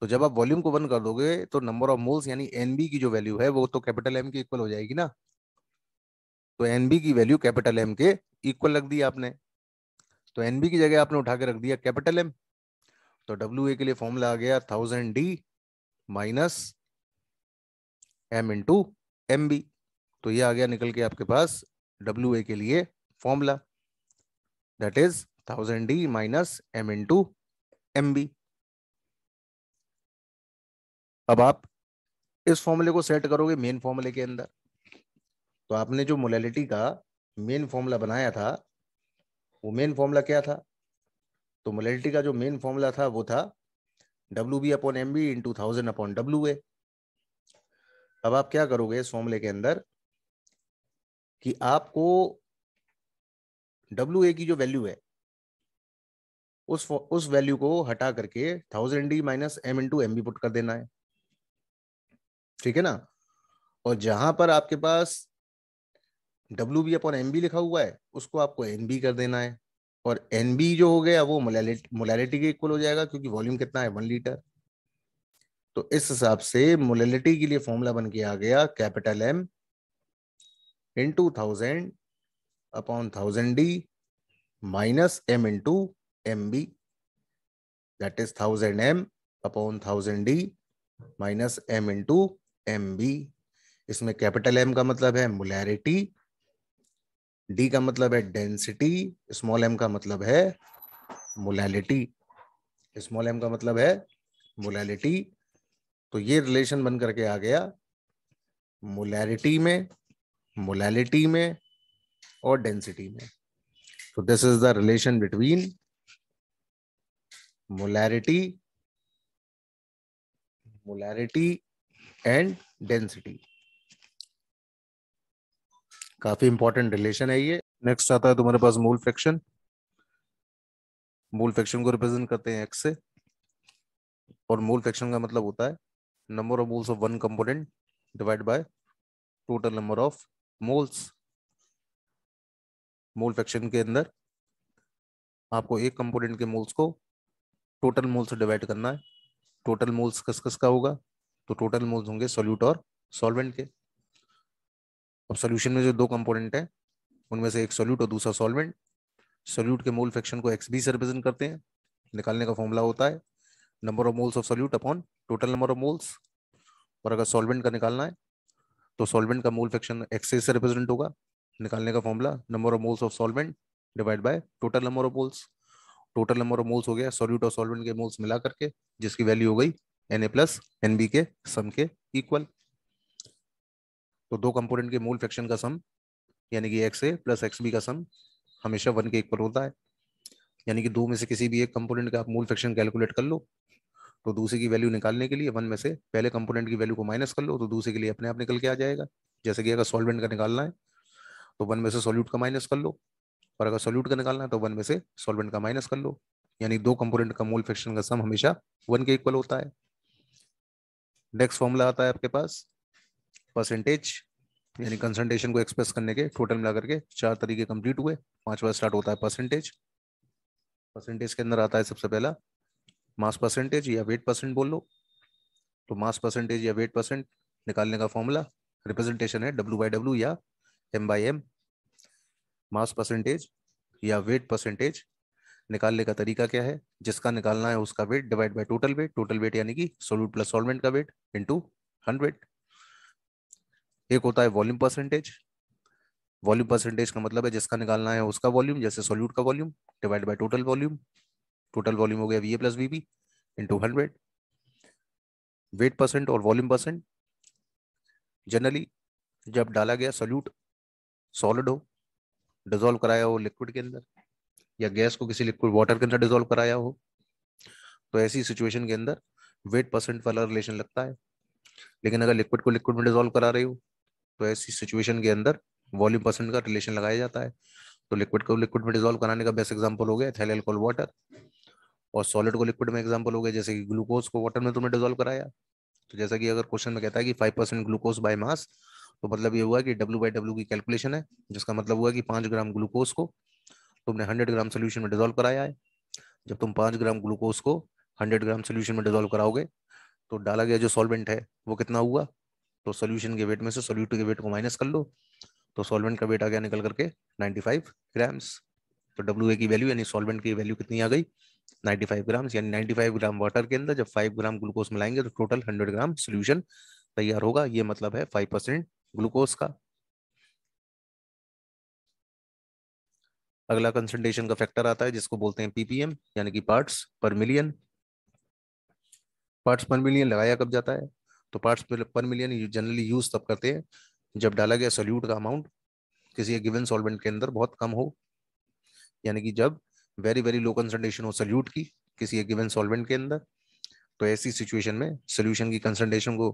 तो जब आप वॉल्यूम को वन कर दोगे तो नंबर ऑफ मोल्स यानी एनबी की जो वैल्यू है वो तो कैपिटल एम की इक्वल हो जाएगी ना तो एनबी की वैल्यू कैपिटल एम के इक्वल रख दी आपने तो एनबी की जगह आपने उठा के रख दिया कैपिटल एम तो डब्ल्यू के लिए फॉर्मूला आ गया thousand D minus M into M B तो ये आ गया निकल के आपके पास डब्ल्यू के लिए formula that is thousand D minus M into M B अब आप इस फॉर्मूले को सेट करोगे मेन फॉर्मूले के अंदर तो आपने जो मोलैलिटी का मेन फॉर्मूला बनाया था वो मेन फॉर्मूला क्या था तो मोलैलिटी का जो मेन फॉर्मूला था वो था W B upon M B into thousand upon W A अब आप क्या करोगे इस फॉर्मूले के अंदर कि आपको डब्ल्यू ए की जो वैल्यू है उस उस वैल्यू को हटा करके thousand D minus M into M B put कर देना है ठीक है ना और जहां पर आपके पास W B upon M B लिखा हुआ है उसको आपको एन बी कर देना है और एन बी जो हो गया वो मोलैलिटी के इक्वल हो जाएगा क्योंकि वॉल्यूम कितना है वन लीटर तो इस हिसाब से मोलैलिटी के लिए फॉर्मूला बन के आ गया capital M in to thousand upon thousand D minus M into MB that is thousand M upon thousand D minus M to M B इसमें कैपिटल एम का मतलब है मुलैरिटी डी का मतलब है डेंसिटी स्मॉल एम का मतलब है मुलैलिटी स्मॉल एम का मतलब है मुलैलिटी तो ये रिलेशन बन करके आ गया मुलैरिटी में मोलैलिटी में और डेंसिटी में तो this is the relation between molarity molarity and density काफी इंपॉर्टेंट रिलेशन है ये नेक्स्ट आता है तुम्हारे पास मूल फ्रैक्शन मूल फ्रैक्शन को रिप्रेजेंट करते हैं एक्स से और मूल फ्रैक्शन का मतलब होता है number of moles of one component divide by total number of moles mole fraction के अंदर आपको एक कंपोनेंट के मोल्स को टोटल मोल्स से डिवाइड करना है टोटल मोल्स कस कस का होगा तो टोटल मोल्स होंगे सोल्यूट और सॉल्वेंट के अब सोल्यूशन में जो दो कंपोनेंट है उनमें से एक सोल्यूट और दूसरा सॉल्वेंट सोल्यूट के मोल फ्रैक्शन को एक्स बी से रिप्रेजेंट करते हैं निकालने का फॉर्मूला होता है number of moles of solute upon total number of moles और अगर सॉल्वेंट का निकालना है तो सॉल्वेंट का मोल फ्रैक्शन एक्स से रिप्रेजेंट होगा निकालने का formula number of moles of solvent divide by total number of moles total number of moles हो गया सोल्यूट और सॉल्वेंट के मोल्स मिला करके जिसकी वैल्यू हो गई N A plus N B के सम के इक्वल तो दो कंपोनेंट के मोल फ्रैक्शन का सम यानी कि X A plus X B का सम हमेशा वन के इक्वल होता है यानी कि दो में से किसी भी एक कंपोनेंट का आप मोल फ्रैक्शन कैलकुलेट कर लो तो दूसरे की वैल्यू निकालने के लिए वन में से पहले कंपोनेंट की वैल्यू को माइनस कर लो तो दूसरे के लिए अपने आप निकल के आ जाएगा जैसे कि अगर सॉल्वेंट का निकालना है तो वन में से सॉल्यूट का माइनस कर लो और अगर सोल्यूट का निकालना है तो वन में से सोलवेंट का माइनस कर लो यानी दो कंपोनेंट का मोल फ्रैक्शन का सम हमेशा वन के इक्वल होता है नेक्स्ट फॉर्मूला आता है आपके पास परसेंटेज यानी कंसंट्रेशन को एक्सप्रेस करने के टोटल मिला करके चार तरीके कंप्लीट हुए पांचवा स्टार्ट होता है परसेंटेज परसेंटेज के अंदर आता है सबसे पहला मास परसेंटेज या वेट परसेंट बोल लो तो मास परसेंटेज या वेट परसेंट निकालने का फॉर्मूला रिप्रेजेंटेशन है डब्ल्यू बाई डब्ल्यू या M by M mass percentage या वेट परसेंटेज निकालने का तरीका क्या है जिसका निकालना है उसका weight divide by total weight total weight यानी कि सोल्यूट प्लस सॉल्वेंट का वेट इंटू हंड्रेड एक होता है वॉल्यूम परसेंटेज वॉल्यूम परसेंटेज का मतलब है जिसका निकालना है उसका वॉल्यूम जैसे सोल्यूट का volume divide by total volume total volume हो गया V A plus V B into hundred weight percent और वॉल्यूम परसेंट जनरली जब डाला गया सोल्यूट सॉलिड हो डिजोल्व कराया हो लिक्विड के अंदर या गैस को किसी लिक्विड वाटर के अंदर डिजोल्व कराया हो तो ऐसी सिचुएशन के अंदर वेट परसेंट वाला रिलेशन लगता है लेकिन अगर लिक्विड को लिक्विड में डिजोल्व करा रही हो तो ऐसी सिचुएशन के अंदर वॉल्यूम परसेंट का रिलेशन लगाया जाता है तो लिक्विड को लिक्विड में डिजोल्व कराने का बेस्ट एग्जाम्पल हो गया थैल एल्कोहल वाटर और सॉलिड को लिक्विड में एग्जाम्पल हो गया जैसे कि ग्लूकोज को वाटर में तुमने डिजोल्व कराया तो जैसा कि अगर क्वेश्चन में कहता है कि five percent glucose by mass तो मतलब ये हुआ कि डब्ल्यू बाई डब्ल्यू की कैलकुलेशन है जिसका मतलब हुआ कि पाँच ग्राम ग्लूकोज को तुमने हंड्रेड ग्राम सोल्यूशन में डिजोल्व कराया है जब तुम पाँच ग्राम ग्लूकोज को हंड्रेड ग्राम सोल्यूशन में डिजोल्व कराओगे तो डाला गया जो सॉल्वेंट है वो कितना हुआ तो सोल्यूशन के वेट में से सोल्यूट के वेट को माइनस कर लो तो सॉल्वेंट का वेट आ गया निकल करके फाइव ग्राम्स तो डब्ल्यू की वैल्यू यानी सॉल्वेंट की वैल्यू कितनी आ गई फाइव ग्राम्स यानी फाइव ग्राम वाटर के अंदर जब फाइव ग्राम ग्लूकोज मिलाएंगे तो टोटल हंड्रेड ग्राम सोल्यूशन तैयार होगा ये मतलब है फाइव परसेंट ग्लूकोज का अगला कंसंट्रेशन का फैक्टर आता है जिसको बोलते हैं पीपीएम यानी कि parts per million parts per million लगाया कब जाता है तो parts per million generally use तब करते हैं जब डाला गया सोल्यूट का अमाउंट किसी गिवन सॉल्वेंट के अंदर बहुत कम हो यानी कि जब वेरी वेरी लो कंसंट्रेशन हो सोल्यूट की किसी गिवन सॉल्वेंट के अंदर तो ऐसी सिचुएशन में सोल्यूशन की कंसंट्रेशन को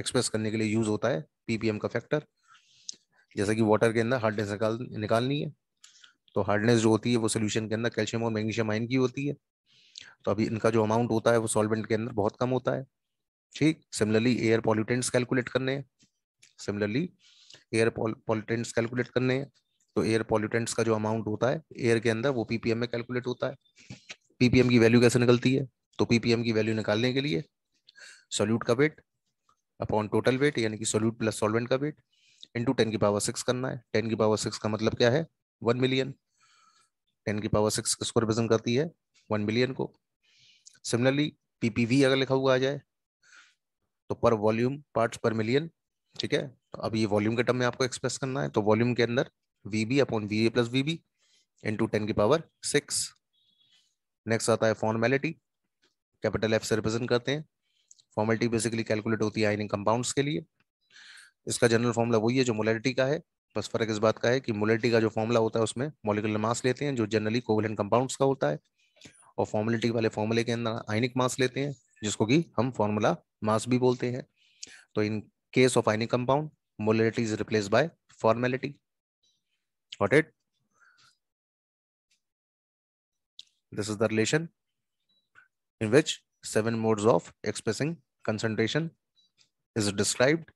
एक्सप्रेस करने के लिए यूज होता है पीपीएम का फैक्टर जैसे कि वाटर के अंदर हार्डनेस निकाल निकालनी है तो हार्डनेस जो होती है वो सोल्यूशन के अंदर कैल्शियम और मैग्नीशियम आयन की होती है तो अभी इनका जो अमाउंट होता है वो सॉल्वेंट के अंदर बहुत कम होता है ठीक सिमिलरली एयर पॉल्यूटेंट्स कैलकुलेट करने हैं सिमिलरली एयर पॉल्यूटेंट्स कैलकुलेट करने हैं तो एयर पॉल्यूटेंट्स का जो अमाउंट होता है एयर के अंदर वो पीपीएम में कैलकुलेट होता है पीपीएम की वैल्यू कैसे निकलती है तो पीपीएम की वैल्यू निकालने के लिए सोल्यूट का वेट अपॉन टोटल वेट यानी कि सोल्यूट प्लस सॉल्वेंट का वेट इंटू टेन की पावर सिक्स करना है टेन की पावर सिक्स का मतलब क्या है वन मिलियन टेन की पावर सिक्स किसको रिप्रेजेंट करती है वन मिलियन को सिमिलरली पीपीवी अगर लिखा हुआ आ जाए तो पर वॉल्यूम पार्ट्स पर मिलियन ठीक है तो अब ये वॉल्यूम के टर्म में आपको एक्सप्रेस करना है तो वॉल्यूम के अंदर V B upon V A plus V B into ten की पावर सिक्स नेक्स्ट आता है फॉर्मेलिटी कैपिटल एफ से रिप्रेजेंट करते हैं फॉर्मेलिटी बेसिकली कैलकुलेट होती है आइनिंग कंपाउंड्स के लिए इसका जनरल फॉर्मूला वही है जो मोलरिटी का है बस फर्क इस बात का है कि मोलरिटी का जो फॉर्मूला होता है उसमें मोलिकुलर मास लेते हैं जो जनरली कोवलेंट कंपाउंड्स का होता है और फॉर्मेलिटी वाले फॉर्मूले के अंदर आइनिक मास लेते हैं जिसको कि हम फॉर्मूला मास भी बोलते हैं तो in case of ionic compound molarity is replace by formality what it this is the relation in which seven modes of expressing concentration is described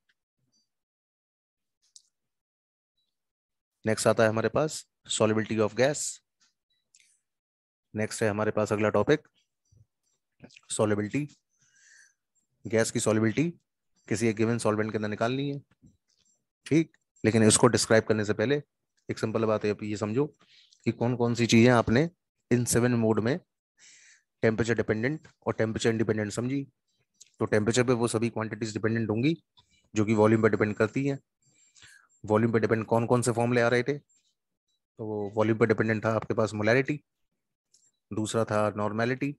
next आता है हमारे पास सॉलिबिलिटी ऑफ गैस नेक्स्ट है हमारे पास अगला टॉपिक सॉलिबिलिटी गैस की solubility किसी एक गिवन सॉल्वेंट के अंदर निकालनी है ठीक लेकिन इसको डिस्क्राइब करने से पहले एक सिंपल बात है ये समझो कि कौन कौन सी चीजें आपने इन सेवन मोड में टेम्परेचर डिपेंडेंट और टेम्परेचर इंडिपेंडेंट समझी तो टेम्परेचर पे वो सभी क्वांटिटीज डिपेंडेंट होंगी जो कि वॉल्यूम पे डिपेंड करती हैं वॉल्यूम पे डिपेंड कौन कौन से फॉर्मूले आ रहे थे तो वॉल्यूम पे डिपेंडेंट था आपके पास मोलैरिटी दूसरा था नॉर्मैलिटी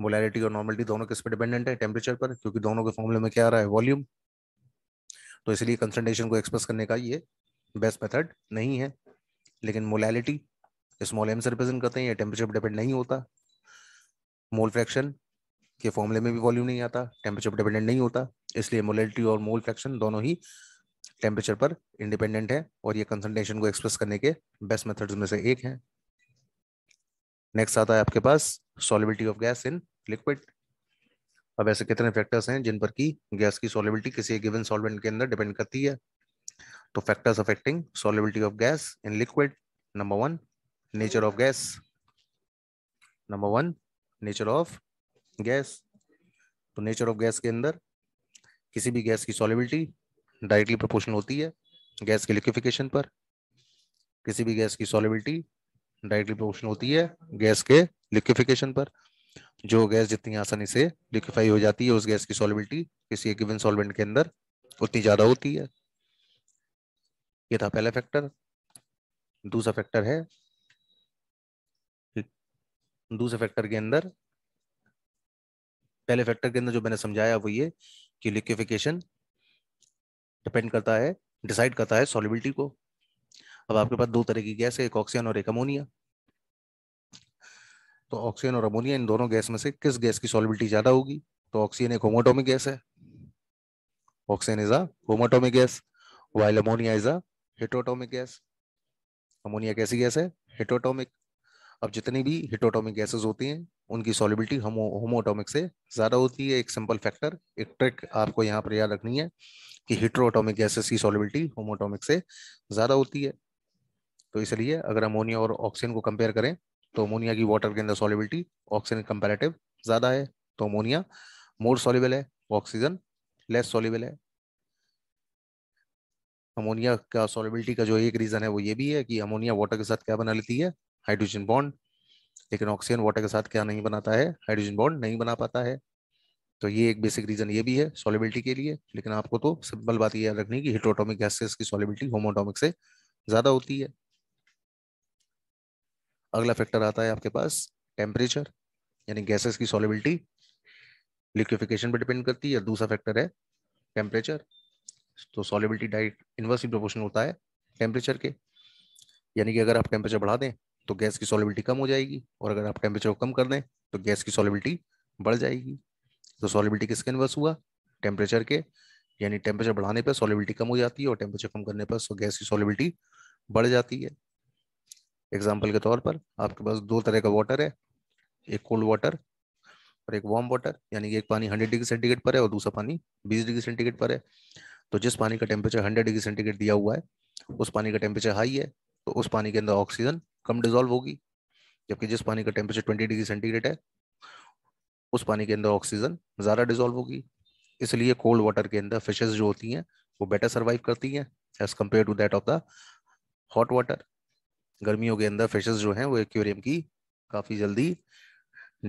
मोलैरिटी और नॉर्मैलिटी दोनों किस पे डिपेंडेंट है टेम्परेचर पर क्योंकि दोनों के फॉर्मूले में क्या आ रहा है वॉल्यूम तो इसलिए कंसनट्रेशन को एक्सप्रेस करने का ये बेस्ट मेथड नहीं है लेकिन मोलैलिटी स्मॉल एम से रिप्रेजेंट करते हैं ये टेम्परेचर पर डिपेंड नहीं होता मोल फ्रैक्शन के फॉर्मूले में भी वॉल्यूम नहीं आता टेम्परेचर डिपेंडेंट नहीं होता इसलिए मोलिटी और मोल फ्रैक्शन दोनों ही टेम्परेचर पर इंडिपेंडेंट है और ये कंसनट्रेशन को एक्सप्रेस करने के बेस्ट मेथड्स में से एक है नेक्स्ट आता है आपके पास solubility of gas in liquid अब ऐसे कितने फैक्टर्स हैं जिन पर की गैस की सॉलिबिलिटी किसी गिवन सॉल्वेंट के अंदर डिपेंड करती है तो factors affecting solubility of gas in liquid number one nature of gas number one nature of gas तो नेचर ऑफ गैस के अंदर किसी भी गैस की सॉलिबिलिटी डायरेक्टली प्रोपोर्शनल होती है गैस के लिक्विफिकेशन पर किसी भी गैस की सॉलिबिलिटी डायरेक्टली प्रोपोर्शनल होती है गैस के लिक्विफिकेशन पर जो गैस जितनी आसानी से लिक्विफाई हो जाती है उस गैस की सॉलिबिलिटी किसी एक गिवन सॉल्वेंट के अंदर उतनी ज्यादा होती है ये था पहला फैक्टर दूसरा फैक्टर है दूसरे फैक्टर के अंदर पहले फैक्टर के अंदर जो मैंने समझाया वो ये कि लिक्विफिकेशन डिपेंड करता है डिसाइड करता है सॉलिबिलिटी को अब आपके पास दो तरह की गैस है एक ऑक्सीजन और एक अमोनिया तो ऑक्सीजन और अमोनिया इन दोनों गैस में से किस गैस की सॉलिबिलिटी ज्यादा होगी तो ऑक्सीजन एक होमोटोमिक गैस है oxygen is a homoatomic gas while ammonia is a heteroatomic gas ammonia कैसी गैस है हेटोटोमिक अब जितनी भी हिटोटोमिक गैसेज होती हैं उनकी सॉलिबिलिटी होमो होमोटोमिक से ज़्यादा होती है एक सिंपल फैक्टर एक ट्रिक आपको यहाँ पर याद रखनी है कि हिट्रोटोमिक गैसेस की सॉलिबिलिटी होमोटोमिक से ज़्यादा होती है तो इसलिए अगर अमोनिया और ऑक्सीजन को कंपेयर करें तो अमोनिया की वाटर के अंदर सॉलिबिलिटी ऑक्सीजन कंपेरेटिव ज़्यादा है तो अमोनिया मोर सॉलिबल है ऑक्सीजन लेस सॉलिबल है अमोनिया का सॉलिबिलिटी का जो एक रीज़न है वो ये भी है कि अमोनिया वाटर के साथ क्या बना लेती है हाइड्रोजन बॉन्ड लेकिन ऑक्सीजन वाटर के साथ क्या नहीं बनाता है हाइड्रोजन बॉन्ड नहीं बना पाता है तो ये एक बेसिक रीजन ये भी है सॉलिबिलिटी के लिए लेकिन आपको तो सिंपल बात ये याद रखनी कि हिट्रोटोमिक गैसेस की सॉलिबिलिटी होमोटोमिक से ज्यादा होती है अगला फैक्टर आता है आपके पास टेम्परेचर यानी गैसेस की सॉलिबिलिटी लिक्विफिकेशन पर डिपेंड करती है दूसरा फैक्टर है टेम्परेचर तो सॉलिबिलिटी डाइट इन्वर्सली प्रोपोर्शनल होता है टेम्परेचर के यानी कि अगर आप टेम्परेचर बढ़ा दें तो गैस की सॉलिबिलिटी कम हो जाएगी और अगर आप टेम्परेचर को कम कर दें तो गैस की सॉलिबिलिटी बढ़ जाएगी तो सॉलिबिलिटी किसके इन्वर्स हुआ टेम्परेचर के यानी टेम्परेचर बढ़ाने पर सॉलिबिलिटी कम हो जाती है और टेम्परेचर कम करने पर गैस की सॉलिबिलिटी बढ़ जाती है एग्जाम्पल के तौर पर आपके पास दो तरह का वाटर है एक कोल्ड वाटर और एक वार्म वाटर यानी कि एक पानी 100 डिग्री सेंटीग्रेड पर है और दूसरा पानी 20 डिग्री सेंटीग्रेड पर है तो जिस पानी का टेम्परेचर 100 डिग्री सेंटीग्रेड दिया हुआ है उस पानी का टेम्परेचर हाई है तो उस पानी के अंदर ऑक्सीजन कम डिजोल्व होगी जबकि जिस पानी का टेम्परेचर ट्वेंटी डिग्री सेंटीग्रेड है उस पानी के अंदर ऑक्सीजन ज़्यादा डिजोल्व होगी इसलिए कोल्ड वाटर के अंदर फिशेज जो होती हैं वो बेटर सर्वाइव करती हैं as compare to that of the hot water गर्मियों के अंदर फिशेज जो हैं वो एक्वेरियम की काफ़ी जल्दी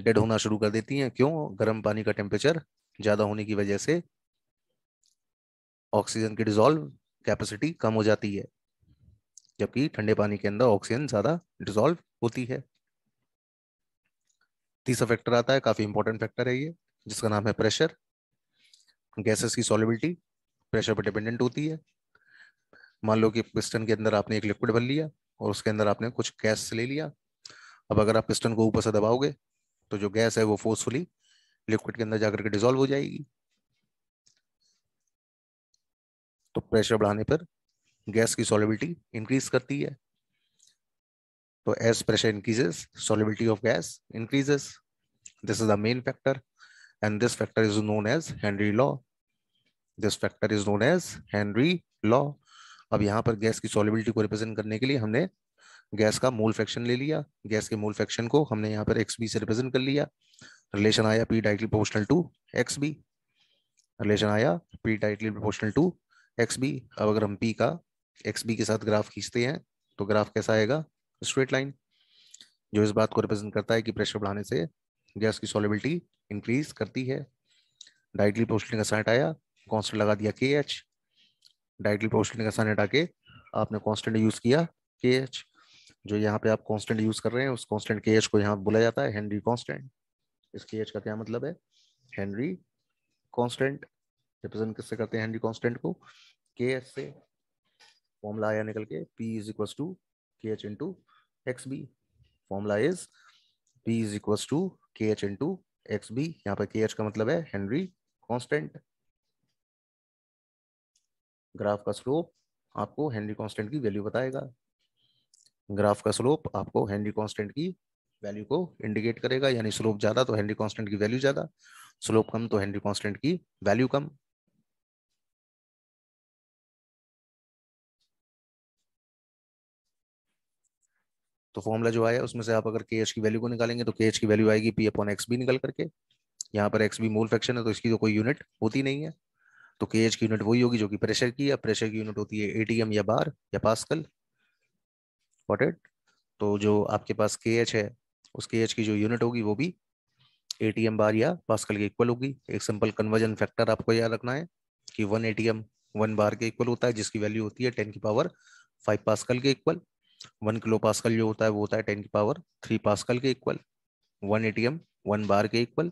डेड होना शुरू कर देती हैं क्यों गर्म पानी का टेम्परेचर ज़्यादा होने की वजह से ऑक्सीजन की डिजोल्व कैपेसिटी कम हो जाती है जबकि ठंडे पानी के अंदर ऑक्सीजन ज्यादा डिजोल्व होती है तीसरा फैक्टर आता है काफी इंपॉर्टेंट फैक्टर है ये जिसका नाम है प्रेशर गैसेस की सॉलिबिलिटी प्रेशर पर डिपेंडेंट होती है मान लो कि पिस्टन के अंदर आपने एक लिक्विड भर लिया और उसके अंदर आपने कुछ गैस ले लिया अब अगर आप पिस्टन को ऊपर से दबाओगे तो जो गैस है वो फोर्सफुली लिक्विड के अंदर जाकर के डिजोल्व हो जाएगी तो प्रेशर बढ़ाने पर गैस की सॉलिबिलिटी इंक्रीज करती है तो as pressure increases solubility of gas increases this is the main factor and this factor is known as Henry law this factor is known as Henry law अब यहां पर gas की solubility को represent करने के लिए हमने गैस का मोल फ्रैक्शन ले लिया गैस के मोल फ्रैक्शन को हमने यहाँ पर एक्स बी से रिप्रेजेंट कर लिया रिलेशन आया P directly proportional to x B relation आया P directly proportional to x B अब अगर हम पी का एक्स बी के साथ ग्राफ खींचते हैं तो ग्राफ कैसा आएगा स्ट्रेट लाइन जो इस बात को रिप्रेजेंट करता है कि प्रेशर बढ़ाने से गैस की सॉलिबिलिटी इंक्रीज करती है डाइटली पोस्टलिंग का हटाया कॉन्स्टेंट लगा दिया के एच डाइटली पोस्टिंग का हटा के आपने कॉन्स्टेंट यूज किया के एच जो यहाँ पे आप कॉन्स्टेंट यूज कर रहे हैं उस कॉन्स्टेंट के एच को यहाँ बोला जाता है हेनरी कॉन्स्टेंट इस के एच का क्या मतलब है हेनरी कॉन्स्टेंट रिप्रेजेंट किससे करते हैं हेनरी कॉन्स्टेंट को के एच से फॉर्मूला आया निकल के P is equal to K H into x B formula is P is equal to K H into x B यहाँ पे के एच का मतलब है हेनरी कॉन्स्टेंट ग्राफ का स्लोप आपको हेनरी कांस्टेंट की वैल्यू बताएगा ग्राफ का स्लोप आपको हेनरी कांस्टेंट की वैल्यू को इंडिकेट करेगा यानी स्लोप ज्यादा तो हेनरी कांस्टेंट की वैल्यू ज्यादा स्लोप कम तो हेनरी कांस्टेंट की वैल्यू कम तो फॉर्मूला जो आया उसमें से आप अगर के एच की वैल्यू को निकालेंगे तो के एच की वैल्यू आएगी पी अपॉन एक्स बी निकल करके यहाँ पर एक्स बी मोल फ्रैक्शन है तो इसकी तो कोई यूनिट होती नहीं है तो के एच की यूनिट वही होगी जो कि प्रेशर की या प्रेशर की यूनिट होती है ए टी एम या बार या पास्कल वॉट इट तो जो आपके पास के एच है उस के एच की जो यूनिट होगी वो भी ए टी एम बार या पास्कल के इक्वल होगी एक सिंपल कन्वर्जन फैक्टर आपको याद रखना है कि one A T M one bar के इक्वल होता है जिसकी वैल्यू होती है टेन की पावर फाइव पास्कल के इक्वल वन किलो पास्कल जो होता है वो होता है टेन की पावर थ्री पास्कल के equal one a ATM one bar के इक्वल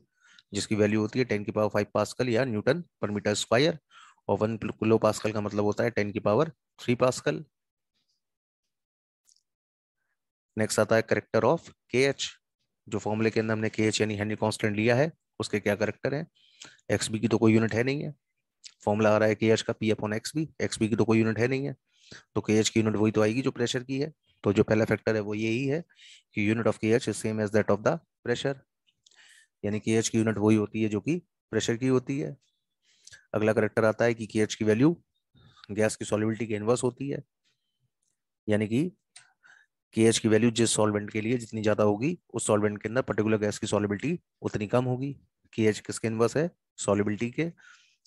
जिसकी वैल्यू होती है टेन की पावर फाइव पास्कल या न्यूटन पर मीटर स्क्वायर और वन किलो पास्कल का मतलब होता है टेन की पावर थ्री पास्कल नेक्स्ट आता है करेक्टर ऑफ के एच जो फॉर्मूले के अंदर हमने के एच यानी हेनरी कॉन्स्टेंट लिया है उसके क्या करेक्टर है एक्स बी की तो कोई यूनिट है नहीं है फॉर्मूला आ रहा है के एच का P upon x B x B की तो कोई यूनिट है नहीं है तो के की यूनिट वही तो आएगी जो प्रेशर की है तो जो पहला फैक्टर है वो यही है कि unit of K H same as that of the pressure यानी के एच की यूनिट वही होती है जो कि प्रेशर की होती है अगला करेक्टर आता है कि के एच की वैल्यू गैस की सॉलिबिलिटी के इनवर्स होती है यानी कि के एच की वैल्यू जिस सॉल्वेंट के लिए जितनी ज्यादा होगी उस सॉल्वेंट के अंदर पर्टिकुलर गैस की सॉलिबिलिटी उतनी कम होगी के एच किसके इनवर्स है सॉलिबिलिटी के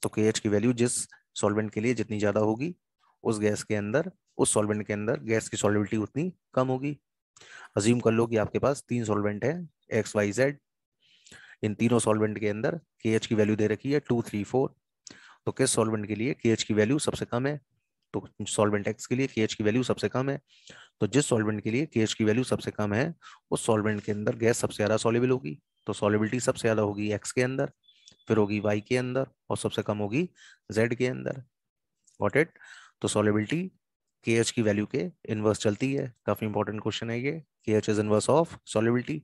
तो के एच की वैल्यू जिस सॉल्वेंट के लिए जितनी ज्यादा होगी उस गैस के अंदर उस सॉल्वेंट के अंदर गैस की सॉलिबिलिटी उतनी कम होगी अज्यूम कर लो कि आपके पास तीन सॉल्वेंट है एक्स वाई जेड इन तीनों सॉल्वेंट के अंदर के एच की वैल्यू दे रखी है टू थ्री फोर तो किस सॉल्वेंट के लिए के एच की वैल्यू सबसे कम है तो सॉल्वेंट एक्स के लिए के एच की वैल्यू सबसे कम है तो जिस सॉल्वेंट के लिए के एच की वैल्यू सबसे कम है उस सॉल्वेंट के अंदर गैस सबसे ज़्यादा सॉलिबल होगी तो सॉलिबिलिटी सबसे ज़्यादा होगी एक्स के अंदर फिर होगी वाई के अंदर और सबसे कम होगी जेड के अंदर वॉट इट तो सॉलिबिलिटी के एच की वैल्यू के इनवर्स चलती है काफी इंपॉर्टेंट क्वेश्चन है ये K H is inverse of solubility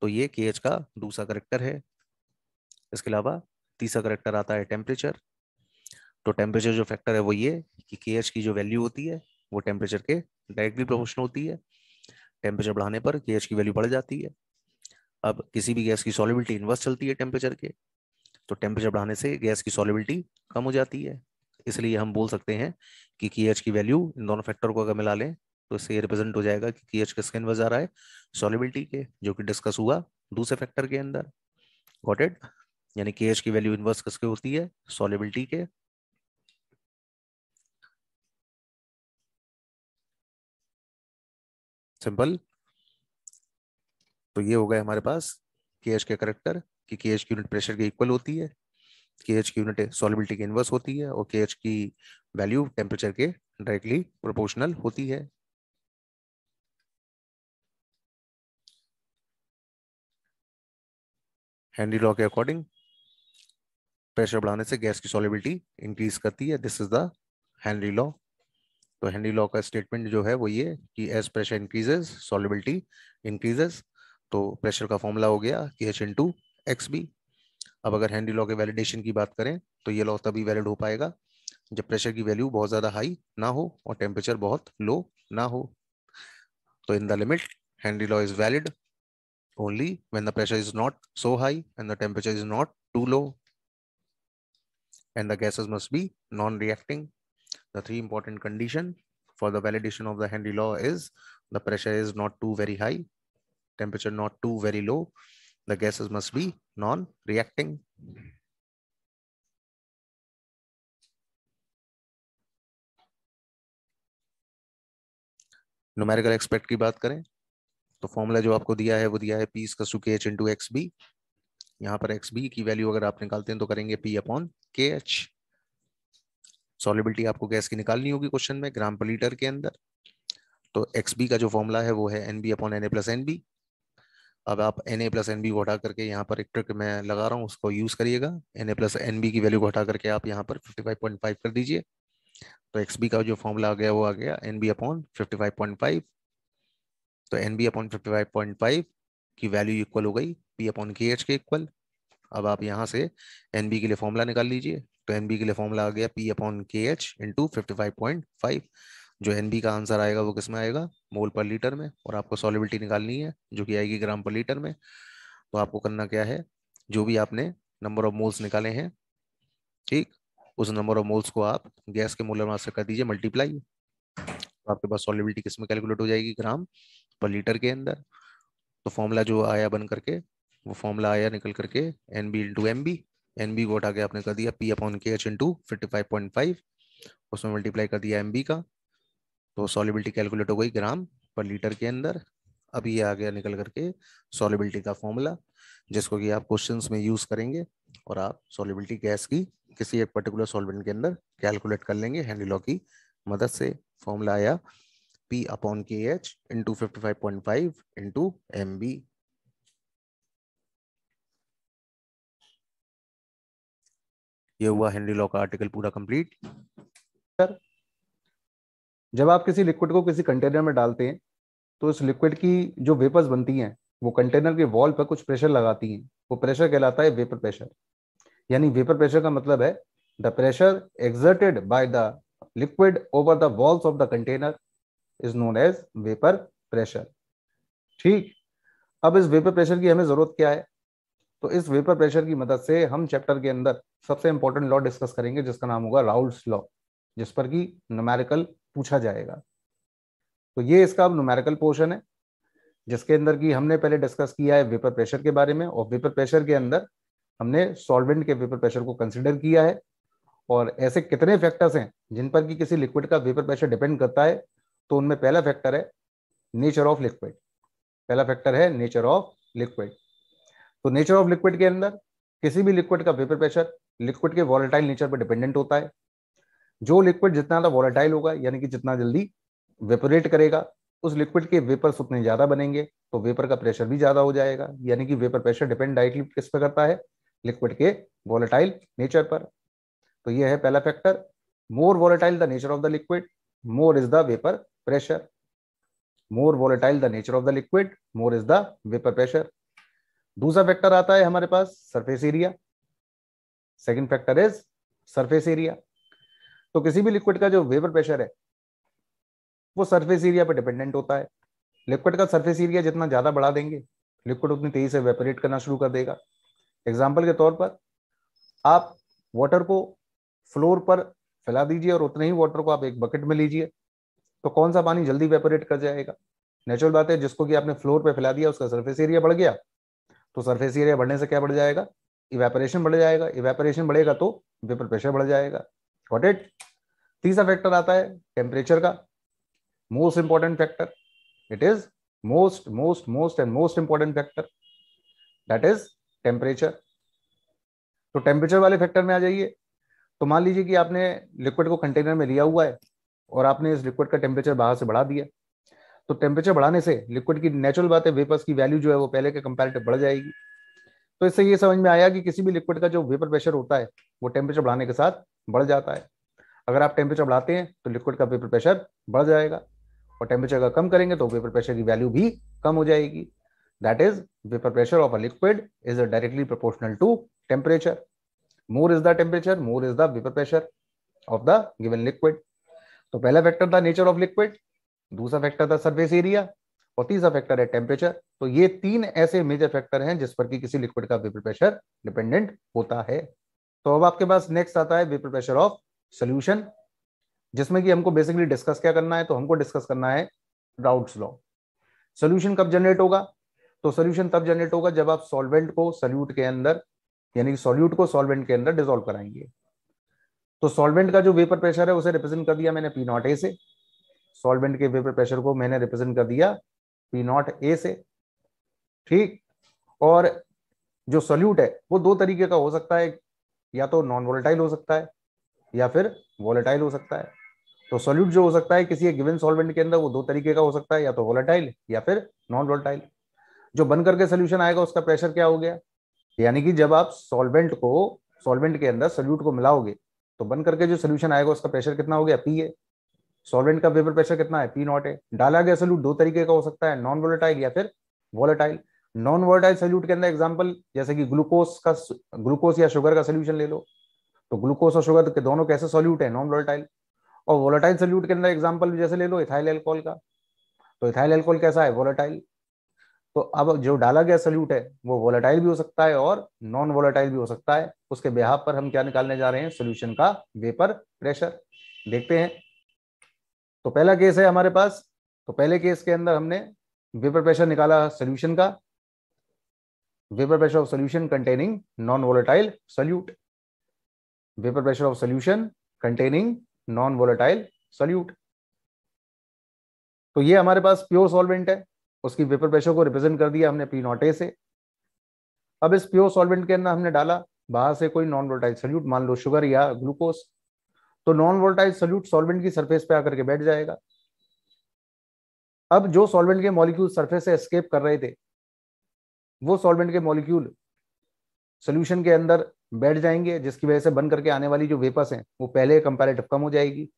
तो ये के एच का दूसरा करेक्टर है इसके अलावा तीसरा करेक्टर आता है टेम्परेचर तो टेम्परेचर जो फैक्टर है वो ये कि के एच की जो वैल्यू होती है वो टेम्परेचर के डायरेक्टली प्रोपोर्शनल होती है टेम्परेचर बढ़ाने पर के एच की वैल्यू बढ़ जाती है अब किसी भी गैस की सॉलिबिलिटी इन्वर्स चलती है टेम्परेचर के तो टेम्परेचर बढ़ाने से गैस की सॉलिबिलिटी कम हो जाती है इसलिए हम बोल सकते हैं कि की एच की वैल्यू इन दोनों फैक्टर को अगर मिला लें तो इससे ये रिप्रेजेंट हो जाएगा कि की एच किसके इन्वर्स जा रहा है सॉलिबिलिटी के जो कि डिस्कस हुआ दूसरे फैक्टर के अंदर गॉट इट यानी के एच की वैल्यू इन्वर्स किसके होती है सॉलिबिलिटी के सिंपल तो ये हो गए हमारे पास के एच के करेक्टर कि के एच की यूनिट प्रेशर के इक्वल होती है के एच की यूनिट सॉलिबिलिटी की इन्वर्स होती है और के एच की वैल्यू टेम्परेचर के डायरेक्टली प्रोपोर्शनल होती है हैंडी लॉ के अकॉर्डिंग प्रेशर बढ़ाने से गैस की सॉलिबिलिटी इंक्रीज करती है this is the Henry law तो हैंनरी लॉ का स्टेटमेंट जो है वो ये कि as pressure increases solubility increases तो प्रेशर का फॉर्मूला हो गया K H into x B अब अगर हैंनरी लॉ के वैलिडेशन की बात करें तो ये लॉ तभी वैलिड हो पाएगा जब प्रेशर की वैल्यू बहुत ज्यादा हाई ना हो और टेम्परेचर बहुत लो ना हो तो in the limit Henry law is valid only when the pressure is not so high and the temperature is not too low and the gases must be non reacting the three important condition for the validation of the Henry law is the pressure is not too very high temperature not too very low The gases must be non-reacting. numerical expect ki baat kare to formula jo aapko diya hai wo diya hai p is equal to kh into xb यहाँ पर x B की value अगर आप निकालते हैं तो करेंगे P upon K H solubility आपको गैस की निकालनी होगी क्वेश्चन में ग्राम पर लीटर के अंदर तो एक्स बी का जो फॉर्मूला है वो है N B upon n A plus N B अब आप n A plus N B को हटा करके यहाँ पर एक ट्रिक मैं लगा रहा हूँ उसको यूज़ करिएगा n A plus N B की वैल्यू को हटा करके आप यहाँ पर फिफ्टी फाइव पॉइंट फाइव कर दीजिए तो एक्स बी का जो फॉर्मूला आ गया वो आ गया N B upon fifty five point five तो n B upon fifty five point five की वैल्यू इक्वल हो गई पी अपॉन के एच के इक्वल अब आप यहाँ से एन बी के लिए फॉर्मूला निकाल लीजिए तो एन बी के लिए फॉर्मूला आ गया P upon K H into fifty five point five जो एन बी का आंसर आएगा वो किस में आएगा मोल पर लीटर में और आपको सॉलिबिलिटी निकालनी है जो कि आएगी ग्राम पर लीटर में तो आपको करना क्या है जो भी आपने नंबर ऑफ मोल्स निकाले हैं ठीक उस नंबर ऑफ मोल्स को आप गैस के मोलर मास्टर कर दीजिए मल्टीप्लाई तो आपके पास सॉलिबिलिटी किस में कैलकुलेट हो जाएगी ग्राम पर लीटर के अंदर तो फॉर्मूला जो आया बन करके वो फॉर्मूला आया निकल करके n B into M B n B को उठा के आपने कर दिया P upon K H into fifty five point five उसमें मल्टीप्लाई कर दिया एम बी का तो सॉलिबिलिटी कैलकुलेट हो गई ग्राम पर लीटर के अंदर अब ये आ गया निकल करके सॉलिबिलिटी का फॉर्मूला जिसको कि आप क्वेश्चंस में यूज करेंगे और आप सॉलिबिलिटी गैस की किसी एक पर्टिकुलर सॉल्वेंट के अंदर कैलकुलेट कर लेंगे हैंडी लॉ की मदद से फॉर्मूला आया P upon KH into into into MB. ये हुआ हेनरी लॉ का आर्टिकल पूरा कंप्लीट जब आप किसी लिक्विड को किसी कंटेनर में डालते हैं तो इस लिक्विड की जो वेपर्स बनती हैं वो कंटेनर के वॉल पर कुछ प्रेशर लगाती हैं वो प्रेशर कहलाता है वेपर प्रेशर यानी वेपर प्रेशर का मतलब है the pressure exerted by the liquid over the walls of the container is known as vapour pressure ठीक अब इस वेपर प्रेशर की हमें जरूरत क्या है तो इस वेपर प्रेशर की मदद से हम चैप्टर के अंदर सबसे इंपॉर्टेंट लॉ डिस्कस करेंगे जिसका नाम होगा राउल्स लॉ जिस पर कि नोमेरिकल पूछा जाएगा तो ये इसका अब न्यूमेरिकल पोर्शन है जिसके अंदर की हमने पहले डिस्कस किया है वेपर प्रेशर के बारे में और वेपर प्रेशर के अंदर हमने सॉल्वेंट के वेपर प्रेशर को कंसिडर किया है और ऐसे कितने फैक्टर्स हैं जिन पर कि किसी लिक्विड का वेपर प्रेशर डिपेंड करता है तो उनमें पहला फैक्टर है नेचर ऑफ लिक्विड पहला फैक्टर है नेचर ऑफ लिक्विड तो नेचर ऑफ लिक्विड के अंदर किसी भी लिक्विड का वेपर प्रेशर लिक्विड के वॉलेटाइल नेचर पर डिपेंडेंट होता है जो लिक्विड जितना ज्यादा वॉलेटाइल होगा यानी कि जितना जल्दी वेपोरेट करेगा उस लिक्विड के वेपर्स उतने ज्यादा बनेंगे तो वेपर का प्रेशर भी ज्यादा हो जाएगा यानी कि वेपर प्रेशर डिपेंड डायरेक्टली किस पर करता है लिक्विड के वॉलेटाइल नेचर पर तो यह है पहला factor more volatile the nature of the liquid more is the vapour pressure more volatile the nature of the liquid more is the vapour pressure दूसरा फैक्टर आता है हमारे पास surface area second factor is surface area तो किसी भी liquid का जो वेपर प्रेशर है वो सरफेस एरिया पर डिपेंडेंट होता है लिक्विड का सरफेस एरिया जितना ज़्यादा बढ़ा देंगे लिक्विड उतनी तेजी से वेपरेट करना शुरू कर देगा एग्जाम्पल के तौर पर आप वाटर को फ्लोर पर फैला दीजिए और उतने ही वाटर को आप एक बकेट में लीजिए तो कौन सा पानी जल्दी वेपरेट कर जाएगा नेचुरल बात है जिसको कि आपने फ्लोर पर फैला दिया उसका सरफेस एरिया बढ़ गया तो सरफेस एरिया बढ़ने से क्या बढ़ जाएगा इवेपरेशन बढ़ जाएगा इवेपरेशन बढ़ेगा तो वेपर प्रेशर बढ़ जाएगा गॉट इट तीसरा फैक्टर आता है टेम्परेचर का most important factor it is most most most and most important factor that is temperature तो टेम्परेचर वाले फैक्टर में आ जाइए तो मान लीजिए कि आपने लिक्विड को कंटेनर में लिया हुआ है और आपने इस लिक्विड का टेम्परेचर बाहर से बढ़ा दिया तो टेम्परेचर बढ़ाने से लिक्विड की नेचुरल बात है वेपर्स की वैल्यू जो है वो पहले के कंपेरेटिव बढ़ जाएगी तो इससे ये समझ में आया कि किसी भी लिक्विड का जो वेपर प्रेशर होता है वो टेम्परेचर बढ़ाने के साथ बढ़ जाता है अगर आप टेम्परेचर बढ़ाते हैं तो लिक्विड का वेपर प्रेशर बढ़ जाएगा और टेम्परेचर अगर कम करेंगे तो वेपर प्रेशर की वैल्यू भी कम हो जाएगी that is vapour pressure of a liquid is directly proportional to temperature more is the temperature more is the vapour pressure of the given liquid तो पहला फैक्टर था नेचर ऑफ लिक्विड दूसरा factor था surface area और तीसरा factor है temperature तो ये तीन ऐसे मेजर फैक्टर हैं जिस पर कि किसी लिक्विड का वेपर प्रेशर डिपेंडेंट होता है तो अब आपके पास नेक्स्ट आता है वेपर प्रेशर ऑफ सोल्यूशन जिसमें कि हमको बेसिकली डिस्कस क्या करना है तो हमको डिस्कस करना है राउट्स लॉ सोल्यूशन कब जनरेट होगा तो सोल्यूशन तब जनरेट होगा जब आप सॉल्वेंट को सोल्यूट के अंदर यानी कि सॉल्यूट को सॉल्वेंट के अंदर डिजोल्व कराएंगे तो सॉल्वेंट का जो वेपर प्रेशर है उसे रिप्रेजेंट कर दिया मैंने पी नॉट ए से सॉल्वेंट के वेपर प्रेशर को मैंने रिप्रेजेंट कर दिया पी नॉट ए से ठीक और जो सोल्यूट है वो दो तरीके का हो सकता है या तो नॉन वोलेटाइल हो सकता है या फिर वोलेटाइल हो सकता है तो सोल्यूट जो हो सकता है किसी एक गिवन सॉल्वेंट के अंदर वो दो तरीके का हो सकता है या तो वोलेटाइल या फिर नॉन वोलेटाइल जो बन करके सोल्यूशन आएगा उसका प्रेशर क्या हो गया यानी कि जब आप सॉल्वेंट को सॉल्वेंट के अंदर सोल्यूट को मिलाओगे तो बन करके जो सोल्यूशन आएगा उसका प्रेशर कितना हो गया पी है सॉल्वेंट का वेपर प्रेशर कितना है पी नॉट है डाला गया सोल्यूट दो तरीके का हो सकता है नॉन वोलेटाइल या फिर वोलेटाइल नॉन वोलेटाइल सोल्यूट के अंदर एग्जाम्पल जैसे कि ग्लूकोज का ग्लूकोज या शुगर का सोल्यूशन ले लो तो ग्लूकोज और शुगर के दोनों कैसे सोल्यूट है नॉन वोलेटाइल और वोलेटाइल सोल्यूट के अंदर एग्जाम्पल जैसे ले लो इथाइल एल्कोहल का तो इथाइल एल्कोहल कैसा है वोलेटाइल तो अब जो डाला गया सोल्यूट है वो वोलेटाइल भी हो सकता है और नॉन वोलेटाइल भी हो सकता है उसके बेहा पर हम क्या निकालने जा रहे हैं सोल्यूशन का वेपर प्रेशर देखते हैं तो पहला केस है हमारे पास तो पहले केस के अंदर हमने वेपर प्रेशर निकाला सोल्यूशन का vapor pressure of solution containing non-volatile solute. Vapor pressure of solution containing non-volatile solute. तो ये हमारे पास प्योर सॉल्वेंट है उसकी वेपर प्रेशर को रिप्रेजेंट कर दिया हमने पी नॉट ए से अब इस प्योर सॉल्वेंट के अंदर हमने डाला बाहर से कोई नॉन वोल्टाइज सल्यूट मान लो शुगर या ग्लूकोज तो नॉन वोल्टाइज सल्यूट सॉल्वेंट की सरफेस पे आकर के बैठ जाएगा अब जो सॉल्वेंट के मॉलिक्यूल सरफेस से एस्केप कर रहे थे वो सॉल्वेंट के मॉलिक्यूल सोल्यूशन के अंदर बैठ जाएंगे जिसकी वजह से बन करके आने वाली जो वेपर्स हैं वो पहले कंपेरेटिव कम हो जाएगी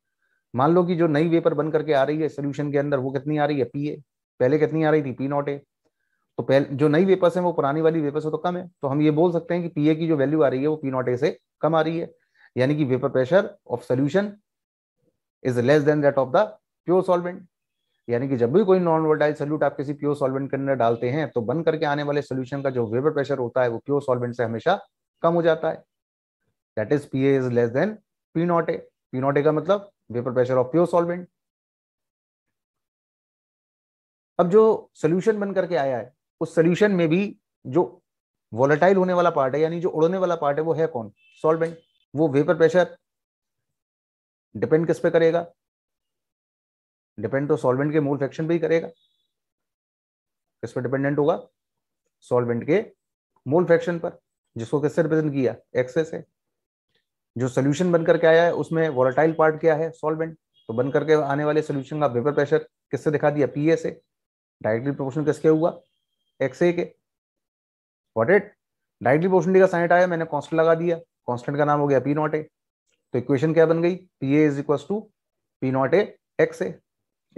मान लो कि जो नई वेपर बन करके आ रही है सोल्यूशन के अंदर वो कितनी आ रही है पी ए पहले कितनी आ रही थी पी नॉट ए तो पहले जो नई वेपर्स हैं वो पुरानी वाली वेपर्स हो तो कम है तो हम ये बोल सकते हैं कि पी ए की जो वैल्यू आ रही है वो पी नॉट ए से कम आ रही है यानी कि vapour pressure of solution is less than that of the pure solvent यानी कि जब भी कोई नॉन वोटाइल सोल्यूट आप किसी प्योर सॉल्वेंट के अंदर डालते हैं तो बन करके आने वाले सोल्यूशन का जो वेपर प्रेशर होता है वो प्योर सॉल्वेंट से हमेशा कम हो जाता है that is P is less than P naught A P naught A का मतलब vapour pressure of pure solvent अब जो सोल्यूशन बन करके आया है उस सोल्यूशन में भी जो वोलेटाइल होने वाला पार्ट है यानी जो उड़ने वाला पार्ट है वो है कौन सॉल्वेंट वो वेपर प्रेशर डिपेंड किस पे करेगा डिपेंड तो सॉल्वेंट के मोल फ्रैक्शन पे ही करेगा किस पर डिपेंडेंट होगा सॉल्वेंट के मोल फ्रैक्शन पर जिसको किससे रिप्रेजेंट किया एक्सेस से जो सोल्यूशन बनकर के आया है उसमें वॉलेटाइल पार्ट क्या है सॉल्वेंट तो बन करके आने वाले सोल्यूशन का वेपर प्रेशर किससे दिखा दिया पीए से डायरेक्टली प्रोपोर्शन किसके हुआ एक्सए के वॉट इट डायरेक्टली प्रोपोर्शनिटी का साइट आया मैंने कॉन्स्टेंट लगा दिया कॉन्स्टेंट का नाम हो गया पी नॉट ए तो इक्वेशन क्या बन गई P A is equal to P naught A x A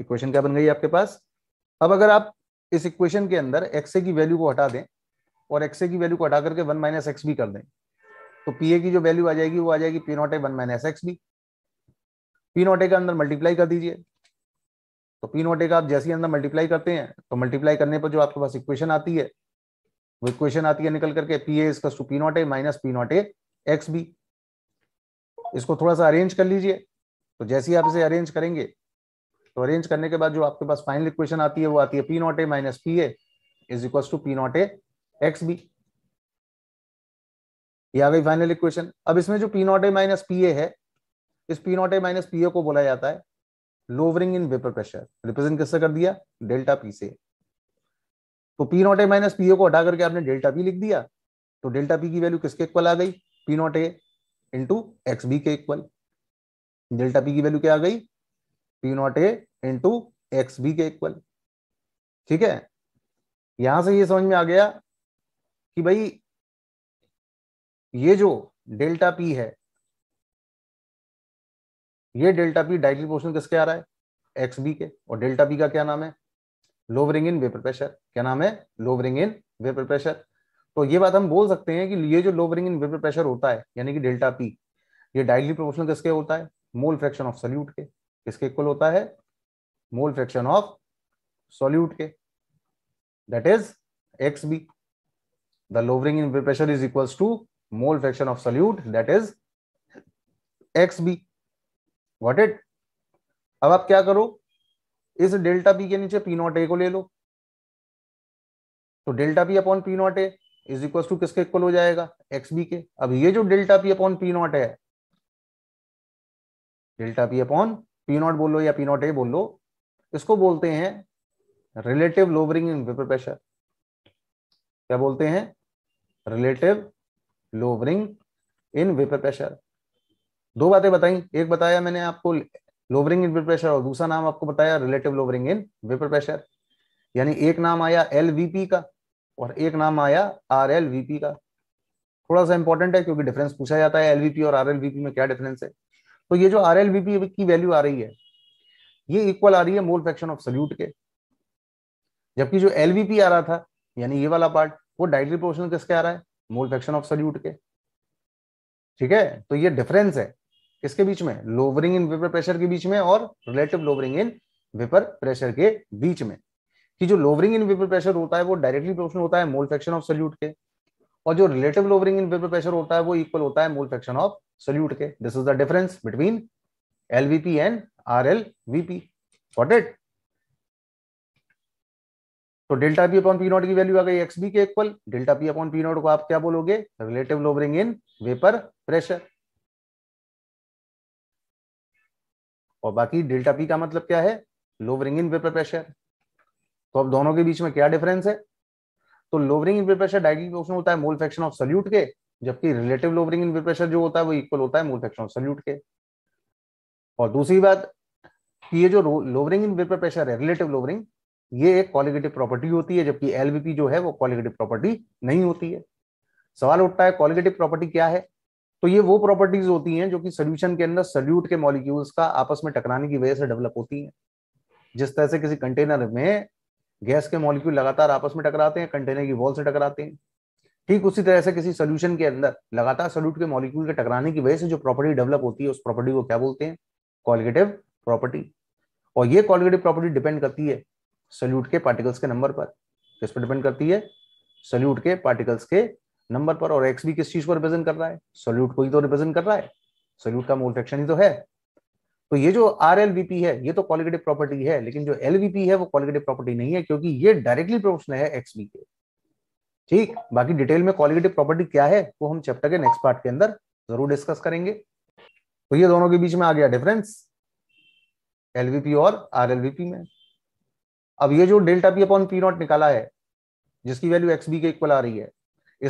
equation क्या बन गई आपके पास अब अगर आप इस इक्वेशन के अंदर एक्स की वैल्यू को हटा दें और एक्स की वैल्यू को हटा करके वन माइनस एक्स भी कर दें तो पी ए की जो वैल्यू आ जाएगी वो आ जाएगी P naught A one minus x B P naught A का अंदर मल्टीप्लाई कर दीजिए तो पी नॉट ए का आप जैसे ही अंदर मल्टीप्लाई करते हैं तो मल्टीप्लाई करने पर जो आपके पास इक्वेशन आती है वो इक्वेशन आती है निकल करके पी ए इसका P naught A minus P naught A x B इसको थोड़ा सा अरेंज कर लीजिए तो जैसे ही आप इसे अरेंज करेंगे तो अरेंज करने के बाद जो आपके पास फाइनल इक्वेशन आती है वो आती है P naught A minus P A is equal to P naught A x B ये आ गई फाइनल इक्वेशन अब इसमें जो P naught A minus P A है इस P naught A minus P A को बोला जाता है lowering in vapour pressure represent किससे कर दिया डेल्टा पी से तो P naught A minus P A को हटा करके आपने डेल्टा पी लिख दिया तो डेल्टा पी की वैल्यू किसके इक्वल आ गई P naught A into x B के इक्वल डेल्टा पी की वैल्यू क्या आ गई P naught A into x B के इक्वल ठीक है यहां से ये समझ में आ गया कि भाई ये जो डेल्टा पी है ये डेल्टा पी डायरेक्टली पोर्शन किसके आ रहा है एक्स बी के और डेल्टा पी का क्या नाम है लोवरिंग इन वेपर प्रेशर क्या नाम है लोवरिंग इन वेपर प्रेशर तो ये बात हम बोल सकते हैं कि ये जो लोवरिंग इन वेपर प्रेशर होता है यानी कि डेल्टा पी ये डायरेक्टली प्रोपोर्शनल किसके होता है मोल फ्रैक्शन ऑफ सल्यूट के किसके इक्वल होता है मोल फ्रैक्शन ऑफ सॉल्यूट के that is x B the lowering in pressure is equal to mole fraction of solute that is x B what it अब आप क्या करो इस डेल्टा बी के नीचे पी नॉट ए को ले लो तो delta B upon P naught A is equal to किसके इक्वल हो जाएगा एक्स बी के अब ये जो delta P upon P naught है delta P upon P naught बोल लो या पी नॉट ए बोल लो इसको बोलते हैं relative lowering in vapour pressure क्या बोलते हैं relative lowering in vapour pressure दो बातें बताई एक बताया मैंने आपको लोवरिंग इन वेपर प्रेशर और दूसरा नाम आपको बताया relative lowering in vapour pressure यानी एक नाम आया एल का और एक नाम आया आर का थोड़ा सा इंपॉर्टेंट है क्योंकि डिफरेंस पूछा जाता है एलवीपी और आरएलवीपी में क्या डिफरेंस है तो ये जो आर एल की वैल्यू आ रही है ये इक्वल आ रही है मोल फ्रैक्शन ऑफ सल्यूट के जबकि जो एल आ रहा था यानी ये वाला पार्ट वो डायरेक्टली प्रोपोर्शनल किसके आ रहा है मोल फ्रैक्शन ऑफ सल्यूट के ठीक है तो ये डिफरेंस है किसके बीच में लोवरिंग इन वेपर प्रेशर के बीच में और relative lowering in vapour pressure के बीच में कि जो लोवरिंग इन वेपर प्रेशर होता है वो डायरेक्टली प्रोपोर्शनल होता है मोल फ्रैक्शन ऑफ सल्यूट के और जो relative lowering in vapour pressure होता है वो इक्वल होता है मोल फ्रैक्शन ऑफ सोल्यूट के this is the difference between LVP and R L VP what it तो delta P upon P naught की वैल्यू आ गई एक्स बी के equal delta P upon P naught को आप क्या बोलोगे relative lowering in vapour pressure और बाकी डेल्टा पी का मतलब क्या है लोवरिंग इन वेपर प्रेशर तो अब दोनों के बीच में क्या डिफरेंस है तो lowering in vapour pressure directly proportional होता है मोल फ्रैक्शन ऑफ सॉल्यूट के जबकि रिलेटिव लोवरिंग इंपीयर प्रेशर जो होता है वो इक्वल होता है मोल फ्रैक्शन ऑफ सॉल्यूट के और दूसरी बात कि ये जो लोवरिंग इन इंपीयर प्रेशर है रिलेटिव लोवरिंग ये एक कॉलिगेटिव प्रॉपर्टी होती है जबकि एलबीपी जो है वो कॉलिगेटिव प्रॉपर्टी नहीं होती है सवाल उठता है कॉलिगेटिव प्रॉपर्टी क्या है तो ये वो प्रॉपर्टीज होती हैं जो कि सोल्यूशन के अंदर सल्यूट के मॉलिक्यूल्स का आपस में टकराने की वजह से डेवलप होती हैं जिस तरह से किसी कंटेनर में गैस के मॉलिक्यूल लगातार आपस में टकराते हैं कंटेनर की वॉल से टकराते हैं ठीक उसी तरह से किसी सोल्यूशन के अंदर लगातार सोल्यूट के मॉलिक्यूल के टकराने की वजह से जो प्रॉपर्टी डेवलप होती है उस प्रॉपर्टी को क्या बोलते हैं कॉलगेटिव प्रॉपर्टी और ये कॉलगेटिव प्रॉपर्टी डिपेंड करती है सोल्यूट के पार्टिकल्स के नंबर पर किस पर डिपेंड करती है सोल्यूट के पार्टिकल्स के नंबर पर और एक्स भी किस चीज को रिप्रेजेंट कर रहा है सोल्यूट को ही तो रिप्रेजेंट कर रहा है सोल्यूट का मोल फ्रैक्शन ही तो है तो ये जो आर है ये तो क्वालिटेटिव प्रॉपर्टी है लेकिन जो एल है वो क्वालिटेटिव प्रॉपर्टी नहीं है क्योंकि ये डायरेक्टली प्रोपोर्शनल है एक्स के ठीक बाकी डिटेल में क्वालिटेटिव प्रॉपर्टी क्या है वो हम चैप्टर के नेक्स्ट पार्ट के अंदर जरूर डिस्कस करेंगे तो ये दोनों के बीच में आ गया डिफरेंस एलवीपी और आर में अब ये जो delta P upon P naught निकाला है जिसकी वैल्यू एक्स बी के इक्वल आ रही है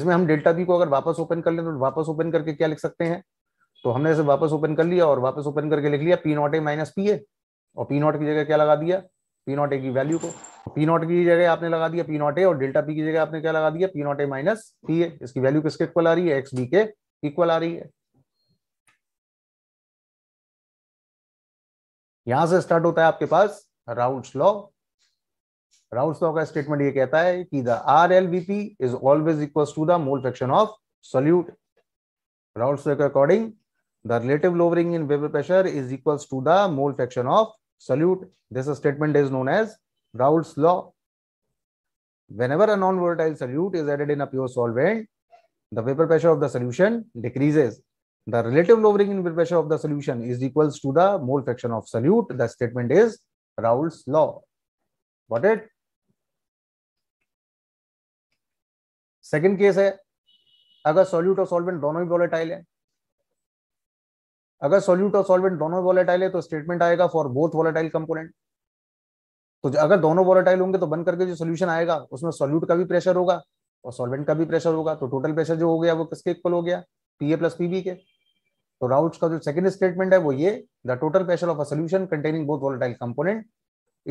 इसमें हम डेल्टा पी को अगर वापस ओपन कर लें तो वापस ओपन करके क्या लिख सकते हैं तो हमने इसे वापस ओपन कर लिया और वापस ओपन करके लिख लिया P naught A minus P A और पी नॉट की जगह क्या लगा दिया पी नॉट ए की वैल्यू को पी नॉट की जगह आपने लगा दिया पी नॉट ए और डेल्टा पी की जगह आपने क्या लगा दिया P naught A minus P A इसकी वैल्यू किसके इक्वल आ रही है एक्स बी के इक्वल आ रही है यहां से स्टार्ट होता है आपके पास राउंड लॉ राउंड लॉ का स्टेटमेंट ये कहता है कि the R L B P is always equal to the mole fraction of solute Raoult के according the relative lowering in vapor pressure is equals to the mole fraction of solute. This statement is known as Raoult's law. Whenever a non-volatile solute is added in a pure solvent, the vapor pressure of the solution decreases. The relative lowering in vapor pressure of the solution is equals to the mole fraction of solute. The statement is Raoult's law. Got it? Second case है अगर solute और solvent दोनों ही volatile है अगर solute और solvent दोनों volatile है तो स्टेटमेंट आएगा फॉर बोथ वॉलेटाइल कंपोनेंट तो अगर दोनों वॉलेटाइल होंगे तो बन करके जो सोल्यूशन आएगा उसमें सोल्यूट का भी प्रेशर होगा और सॉल्वेंट का भी प्रेशर होगा तो टोटल प्रेशर जो हो गया वो किसके इक्वल हो गया पीए प्लस पीबी के तो राउट का जो सेकंड स्टेटमेंट है वो ये the total pressure of a solution containing both volatile component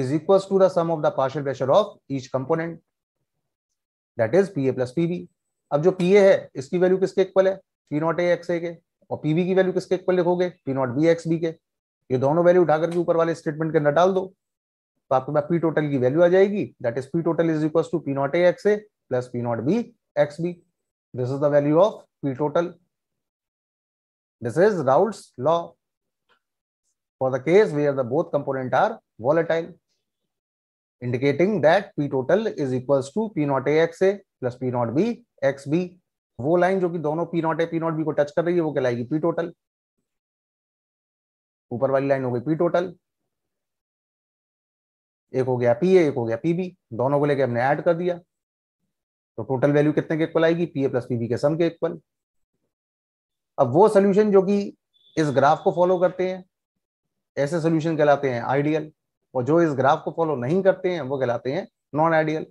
is equals to the sum of the partial pressure of each component that is pa plus PB अब जो pa है इसकी वैल्यू किसके equal है P naught A x A के और PB की value किसके इक्वल लिखोगे P naught B x B के ये दोनों वैल्यू उठाकर के ऊपर वाले स्टेटमेंट के अंदर डाल दो तो आपके पास पी टोटल की वैल्यू आ जाएगी that is P total is equal to P naught A x A plus P naught B x B this is the value of P total this is Raoult's law for the case where the both component are volatile indicating that p total is equals to p naught axa plus p naught b xb वो line जो कि दोनों P naught A P naught B को touch कर रही है वो कहलाएगी पी टोटल ऊपर वाली लाइन हो गई पी टोटल एक हो गया पी ए एक हो गया पी बी दोनों को लेके हमने ऐड कर दिया तो टोटल वैल्यू कितने के इक्वल आएगी P A plus P B के सम के इक्वल अब वो सोल्यूशन जो कि इस ग्राफ को फॉलो करते हैं ऐसे सोल्यूशन कहलाते हैं आइडियल और जो इस ग्राफ को फॉलो नहीं करते हैं वो कहलाते हैं नॉन आइडियल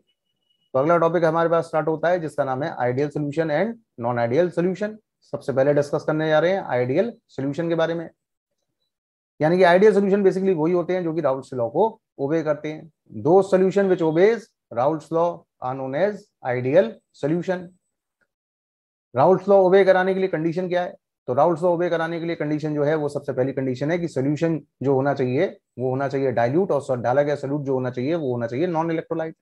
तो अगला टॉपिक हमारे पास स्टार्ट होता है जिसका नाम है ideal solution and non ideal solution सबसे पहले डिस्कस करने जा रहे हैं आइडियल सोल्यूशन के बारे में यानी कि आइडियल सोल्यूशन बेसिकली वही होते हैं जो कि राउल्स लॉ को ओबे करते हैं दो solution which obeys Raoult's law are known as ideal solution Raoult's law obey कराने के लिए कंडीशन क्या है तो राउल्स लॉ ओबे कराने के लिए कंडीशन जो है वो सबसे पहली कंडीशन है कि सोल्यूशन जो होना चाहिए वो होना चाहिए डायल्यूट और डाला गया सोल्यूट जो होना चाहिए वो होना चाहिए नॉन इलेक्ट्रोलाइट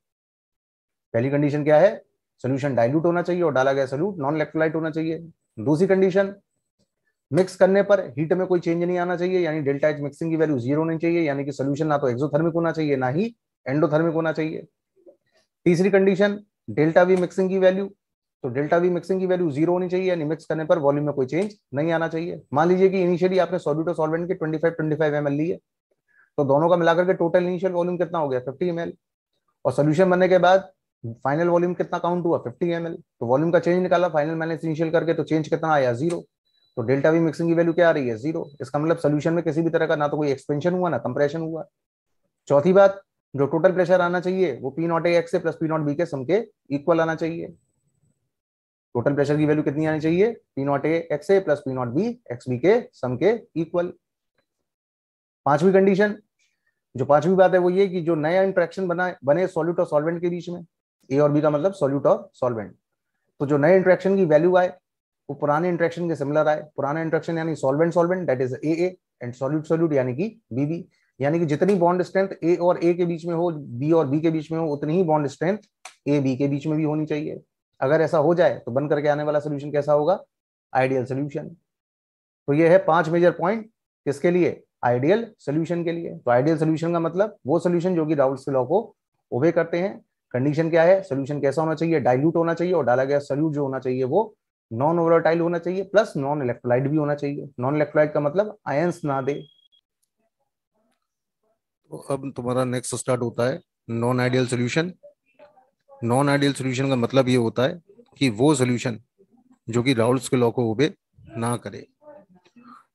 पहली कंडीशन क्या है सोल्यूशन डाइल्यूट होना चाहिए और डाला गया सोल्यूट नॉन इलेक्ट्रोलाइट होना चाहिए दूसरी कंडीशन मिक्स करने पर हीट में कोई चेंज नहीं आना चाहिए यानी डेल्टा एच मिक्सिंग की वैल्यू जीरो होनी चाहिए यानी कि सोल्यूशन ना तो एक्सोथर्मिक होना चाहिए ना ही एंडोथर्मिक होना चाहिए तीसरी कंडीशन डेल्टा वी मिक्सिंग की वैल्यू तो डेल्टा वी मिक्सिंग की वैल्यू जीरो होनी चाहिए यानी मिक्स करने पर वॉल्यूम में कोई चेंज नहीं आना चाहिए मान लीजिए कि इनिशियली आपने सोल्यूट और सॉल्वेंट के ट्वेंटी 25 ml लिए तो दोनों का मिलाकर के टोटल इनिशियल वॉल्यूम कितना हो गया फिफ्टी ml और सोल्यूशन बनने के बाद फाइनल वॉल्यूम कितना काउंट हुआ 50 एम तो वॉल्यूम का चेंज निकाला फाइनल माइनस इनिशियल करके तो चेंज कितना आया जीरो तो डेल्टा वी मिक्सिंग की वैल्यू क्या आ रही है जीरो इसका मतलब सोल्यूशन में किसी भी तरह का ना तो कोई एक्सपेंशन हुआ ना कंप्रेशन हुआ चौथी बात जो टोटल प्रेशर आना चाहिए वो पी नॉट ए एक्स से प्लस पी नॉट बी के सम के इक्वल आना चाहिए टोटल प्रेशर की वैल्यू कितनी आनी चाहिए P naught A x A plus P naught B x B के सम के इक्वल पांचवी कंडीशन जो पांचवी बात है वो ये कि जो नया इंट्रैक्शन बना बने सॉल्यूट और सॉल्वेंट के बीच में ए और बी का मतलब सोल्यूट और सॉल्वेंट तो जो नए इंट्रेक्शन की वैल्यू आए वो पुराने इंट्रैक्शन के सिमिलर आए पुराना इंट्रेक्शन यानी solvent solvent that is A and solute solute यानी कि बी बी यानी कि जितनी बॉन्ड स्ट्रेंथ ए और ए के बीच में हो बी और बी के बीच में हो उतनी ही बॉन्ड स्ट्रेंथ ए बी के बीच में भी होनी चाहिए अगर ऐसा हो जाए तो बन करके आने वाला सोल्यूशन कैसा होगा आइडियल सोल्यूशन तो ये है पांच मेजर पॉइंट किसके लिए आइडियल सोल्यूशन के लिए तो आइडियल सोल्यूशन का मतलब वो सोल्यूशन जो कि राउल्स के लॉ को ओबे करते हैं कंडीशन क्या है सोल्यूशन कैसा होना चाहिए डायल्यूट होना चाहिए और डाला गया सोल्यूट जो होना चाहिए वो नॉन ओवरटाइल होना चाहिए प्लस नॉन इलेक्ट्रोलाइट भी होना चाहिए नॉन इलेक्ट्रोलाइट का मतलब आयंस ना दे तो अब तुम्हारा नेक्स्ट स्टार्ट होता है non ideal solution non ideal solution का मतलब ये होता है कि वो सोल्यूशन जो कि राउल्स के लॉ को ओबे ना करे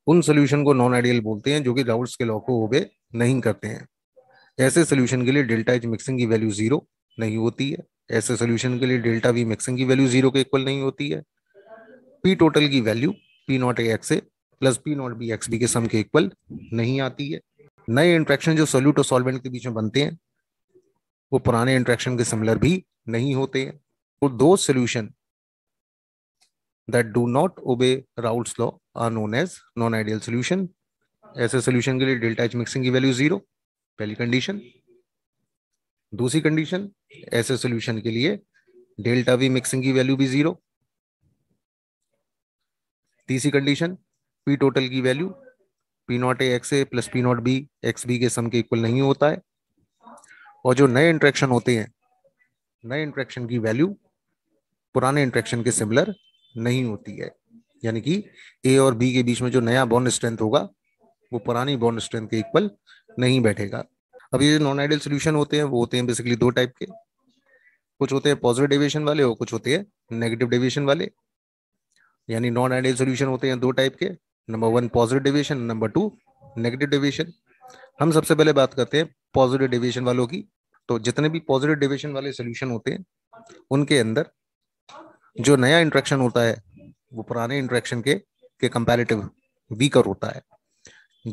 उन सोल्यूशन को नॉन आइडियल बोलते हैं जो कि राउल्स के लॉ को ओबे नहीं करते हैं ऐसे सोल्यूशन के लिए डेल्टा एच मिक्सिंग की वैल्यू जीरो नहीं होती है ऐसे सोल्यूशन के लिए डेल्टा वी मैक्सिम की वैल्यू जीरो के इक्वल नहीं होती है पी टोटल की value P naught A x A plus P naught B x B के सम के इक्वल नहीं आती है नए इंट्रैक्शन जो सोल्यूट और सॉल्वेंट के बीच में बनते हैं वो पुराने इंट्रैक्शन के सिमिलर भी नहीं होते हैं और तो दो solution that do not obey Raoult's law are known as non ideal solution ऐसे सोल्यूशन के लिए डेल्टा एच मिक्सिंग की वैल्यू जीरो पहली कंडीशन दूसरी कंडीशन ऐसे सोल्यूशन के लिए डेल्टा वी मिक्सिंग की वैल्यू भी जीरो तीसरी कंडीशन पी टोटल की value P naught A x A plus P naught B x B के सम के इक्वल नहीं होता है और जो नए इंट्रैक्शन होते हैं नए इंट्रैक्शन की वैल्यू पुराने इंट्रेक्शन के सिमिलर नहीं होती है यानी कि ए और बी के बीच में जो नया बॉन्ड स्ट्रेंथ होगा वो पुरानी बॉन्ड स्ट्रेंथ के इक्वल नहीं बैठेगा अब ये नॉन आइडियल सोल्यूशन होते हैं वो होते हैं बेसिकली दो टाइप के कुछ होते हैं पॉजिटिव डेविएशन वाले और कुछ होते हैं नेगेटिव डेविएशन वाले यानी नॉन आइडियल सोल्यूशन होते हैं दो टाइप के number one positive deviation number two negative deviation हम सबसे पहले बात करते हैं पॉजिटिव डेविएशन वालों की तो जितने भी पॉजिटिव डेविएशन वाले सोल्यूशन होते हैं उनके अंदर जो नया इंट्रैक्शन होता है वो पुराने इंट्रैक्शन के के वीकर होता है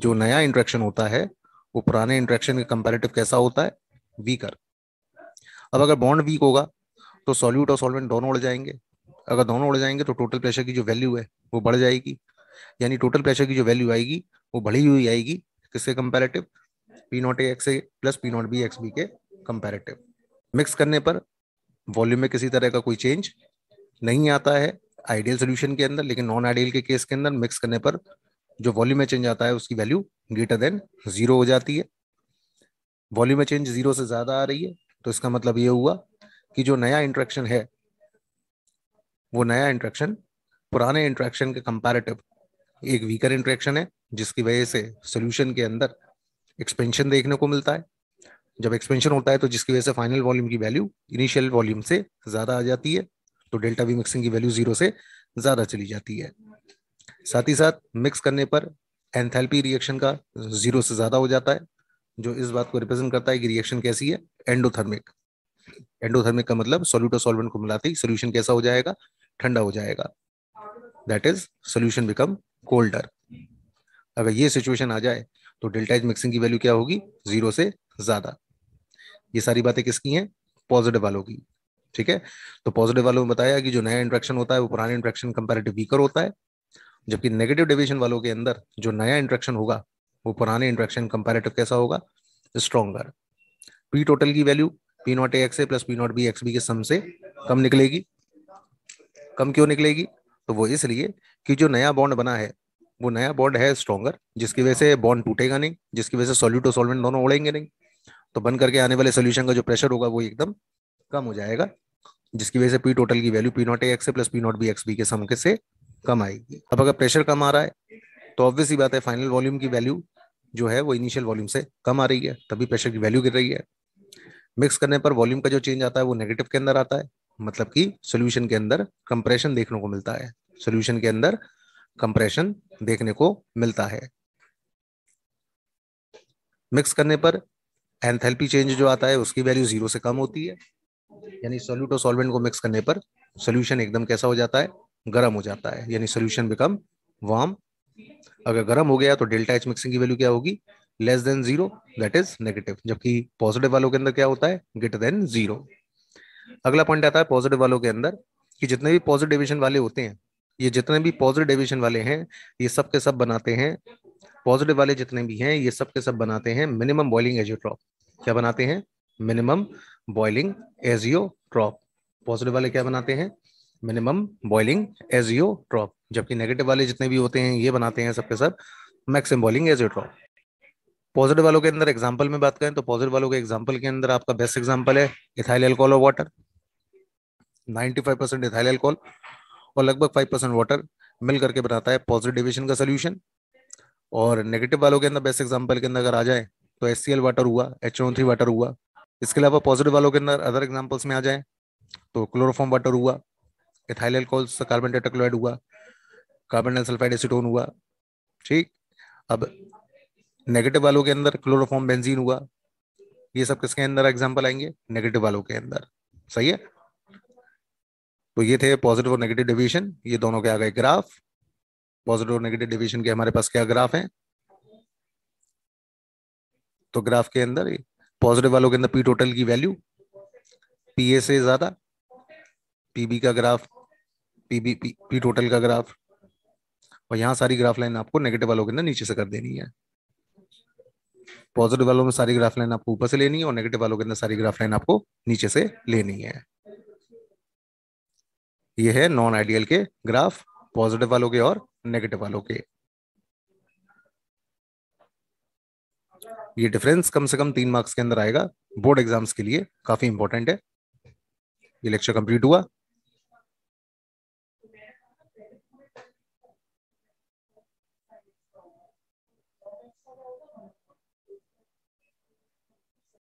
जो नया इंट्रैक्शन होता है वो पुराने इंट्रेक्शन के कंपेरेटिव कैसा होता है वीकर अब अगर बॉन्ड वीक होगा तो सॉल्यूट और सॉल्वेंट दोनों उड़ जाएंगे अगर दोनों उड़ जाएंगे तो टोटल प्रेशर की जो वैल्यू है वो बढ़ जाएगी यानी टोटल प्रेशर की जो वैल्यू आएगी वो बढ़ी हुई आएगी किससे comparative P naught A x A plus P naught B x B के कंपेरेटिव मिक्स करने पर वॉल्यूम में किसी तरह का कोई चेंज नहीं आता है आइडियल सोल्यूशन के अंदर लेकिन नॉन आइडियल के केस के अंदर मिक्स करने पर जो वॉल्यूम में चेंज आता है उसकी वैल्यू ग्रेटर देन जीरो हो जाती है वॉल्यूम में चेंज जीरो से ज्यादा आ रही है तो इसका मतलब ये हुआ कि जो नया इंट्रैक्शन है वो नया इंट्रैक्शन पुराने इंट्रैक्शन के कंपैरेटिव एक वीकर इंट्रैक्शन है जिसकी वजह से सोल्यूशन के अंदर एक्सपेंशन देखने को मिलता है जब एक्सपेंशन होता है तो जिसकी वजह से फाइनल वॉल्यूम की वैल्यू इनिशियल वॉल्यूम से ज़्यादा आ जाती है तो डेल्टा वी मिक्सिंग की वैल्यू जीरो से ज़्यादा चली जाती है साथ ही साथ मिक्स करने पर एंथैल्पी रिएक्शन का जीरो से ज़्यादा हो जाता है जो इस बात को रिप्रेजेंट करता है कि रिएक्शन कैसी है एंडोथर्मिक एंडोथर्मिक का मतलब सॉल्यूट और सॉल्वेंट को मिलाते ही सोल्यूशन कैसा हो जाएगा ठंडा हो जाएगा that is solution become colder अगर ये सिचुएशन आ जाए तो डेल्टाइज मिक्सिंग की वैल्यू क्या होगी जीरो से ज्यादा ये सारी बातें किसकी हैं पॉजिटिव वालों की ठीक है तो पॉजिटिव वालों में बताया कि जो नया इंट्रेक्शन होता है वो पुराने इंट्रेक्शन कंपेरेटिव वीकर होता है जबकि नेगेटिव डिवीजन वालों के अंदर जो नया इंट्रेक्शन होगा वो पुराने इंट्रेक्शन कंपेरेटिव कैसा होगा स्ट्रॉन्गर पी टोटल की value P naught A x A plus P naught B x B के सम से कम निकलेगी कम क्यों निकलेगी तो वो इसलिए कि जो नया बॉन्ड बना है वो नया बॉन्ड है स्ट्रॉन्गर जिसकी वजह से बॉन्ड टूटेगा नहीं जिसकी वजह से सॉल्यूट और सॉल्वेंट दोनों उड़ेंगे नहीं तो बन करके आने वाले सोल्यूशन का जो प्रेशर होगा वो एकदम कम हो जाएगा जिसकी वजह से पी टोटल की value P naught A x A plus P naught B x B के सम के से कम आएगी अब अगर प्रेशर कम आ रहा है तो ऑब्वियसली बात है फाइनल वॉल्यूम की वैल्यू जो है वो इनिशियल वॉल्यूम से कम आ रही है तभी प्रेशर की वैल्यू गिर रही है मिक्स करने पर वॉल्यूम का जो चेंज आता है वो नेगेटिव के अंदर आता है मतलब कि सोल्यूशन के अंदर कंप्रेशन देखने को मिलता है सोल्यूशन के अंदर कंप्रेशन देखने को मिलता है मिक्स करने पर एंथैल्पी चेंज जो आता है उसकी वैल्यू जीरो से कम होती है यानी सोल्यूट और सॉल्वेंट को मिक्स करने पर सोल्यूशन एकदम कैसा हो जाता है गर्म हो जाता है यानी सोल्यूशन बिकम वार्म अगर गर्म हो गया तो डेल्टा एच मिक्सिंग की वैल्यू क्या होगी less than zero that is negative जबकि पॉजिटिव वालों के अंदर क्या होता है ग्रेटर देन जीरो अगला पॉइंट आता है पॉजिटिव वालों के अंदर कि जितने भी पॉजिटिव डिविजन वाले होते हैं ये जितने भी पॉजिटिव डिविजन वाले हैं ये सब के सब बनाते हैं पॉजिटिव वाले जितने भी हैं ये सब के सब बनाते हैं मिनिमम बॉइलिंग एजियोट्रॉप क्या बनाते हैं मिनिमम बॉइलिंग एजियोट्रॉप पॉजिटिव वाले क्या बनाते हैं minimum boiling azeotrope जबकि नेगेटिव वाले जितने भी होते हैं ये बनाते हैं सबके सब maximum boiling azeotrope positive वालों के अंदर एग्जाम्पल में बात करें तो पॉजिटिव वालों के एग्जाम्पल के अंदर आपका बेस्ट एग्जाम्पल है इथाइल एल्कोहल और water five percent ethyl alcohol और लगभग फाइव परसेंट वाटर मिल करके बनाता है पॉजिटिव डिविजन का सोल्यूशन और नेगेटिव वालों के अंदर बेस्ट एग्जाम्पल के अंदर अगर आ जाए तो एस सी एल वाटर हुआ एच ओ थ्री वाटर हुआ इसके अलावा पॉजिटिव वालों के अंदर अदर एग्जाम्पल्स में आ जाए तो क्लोरोफॉर्म वाटर हुआ इथाइल एल्कोहल से कार्बन टेट्राक्लोराइड हुआ कार्बन सल्फाइड एसिटोन हुआ ठीक अब नेगेटिव वालों के अंदर क्लोरोफॉर्म बेंजीन हुआ ये सब किसके अंदर एग्जांपल आएंगे नेगेटिव वालों के अंदर सही है तो ये थे पॉजिटिव और नेगेटिव डिवीजन ये दोनों के आ गए ग्राफ पॉजिटिव और नेगेटिव डिवीजन के हमारे पास क्या ग्राफ है तो ग्राफ के अंदर पॉजिटिव वालों के अंदर पी टोटल की वैल्यू पीए से ज्यादा पीबी का ग्राफ पीबीपी पी टोटल का ग्राफ और यहाँ सारी ग्राफ लाइन आपको नेगेटिव वालों के अंदर नीचे से कर देनी है पॉजिटिव वालों में सारी ग्राफ लाइन आपको ऊपर से लेनी है और नेगेटिव वालों के अंदर सारी ग्राफ लाइन आपको नीचे से लेनी है यह है नॉन आइडियल के ग्राफ पॉजिटिव वालों के और नेगेटिव वालों के ये डिफरेंस कम से कम तीन मार्क्स के अंदर आएगा बोर्ड एग्जाम्स के लिए काफी इंपॉर्टेंट है ये लेक्चर कंप्लीट हुआ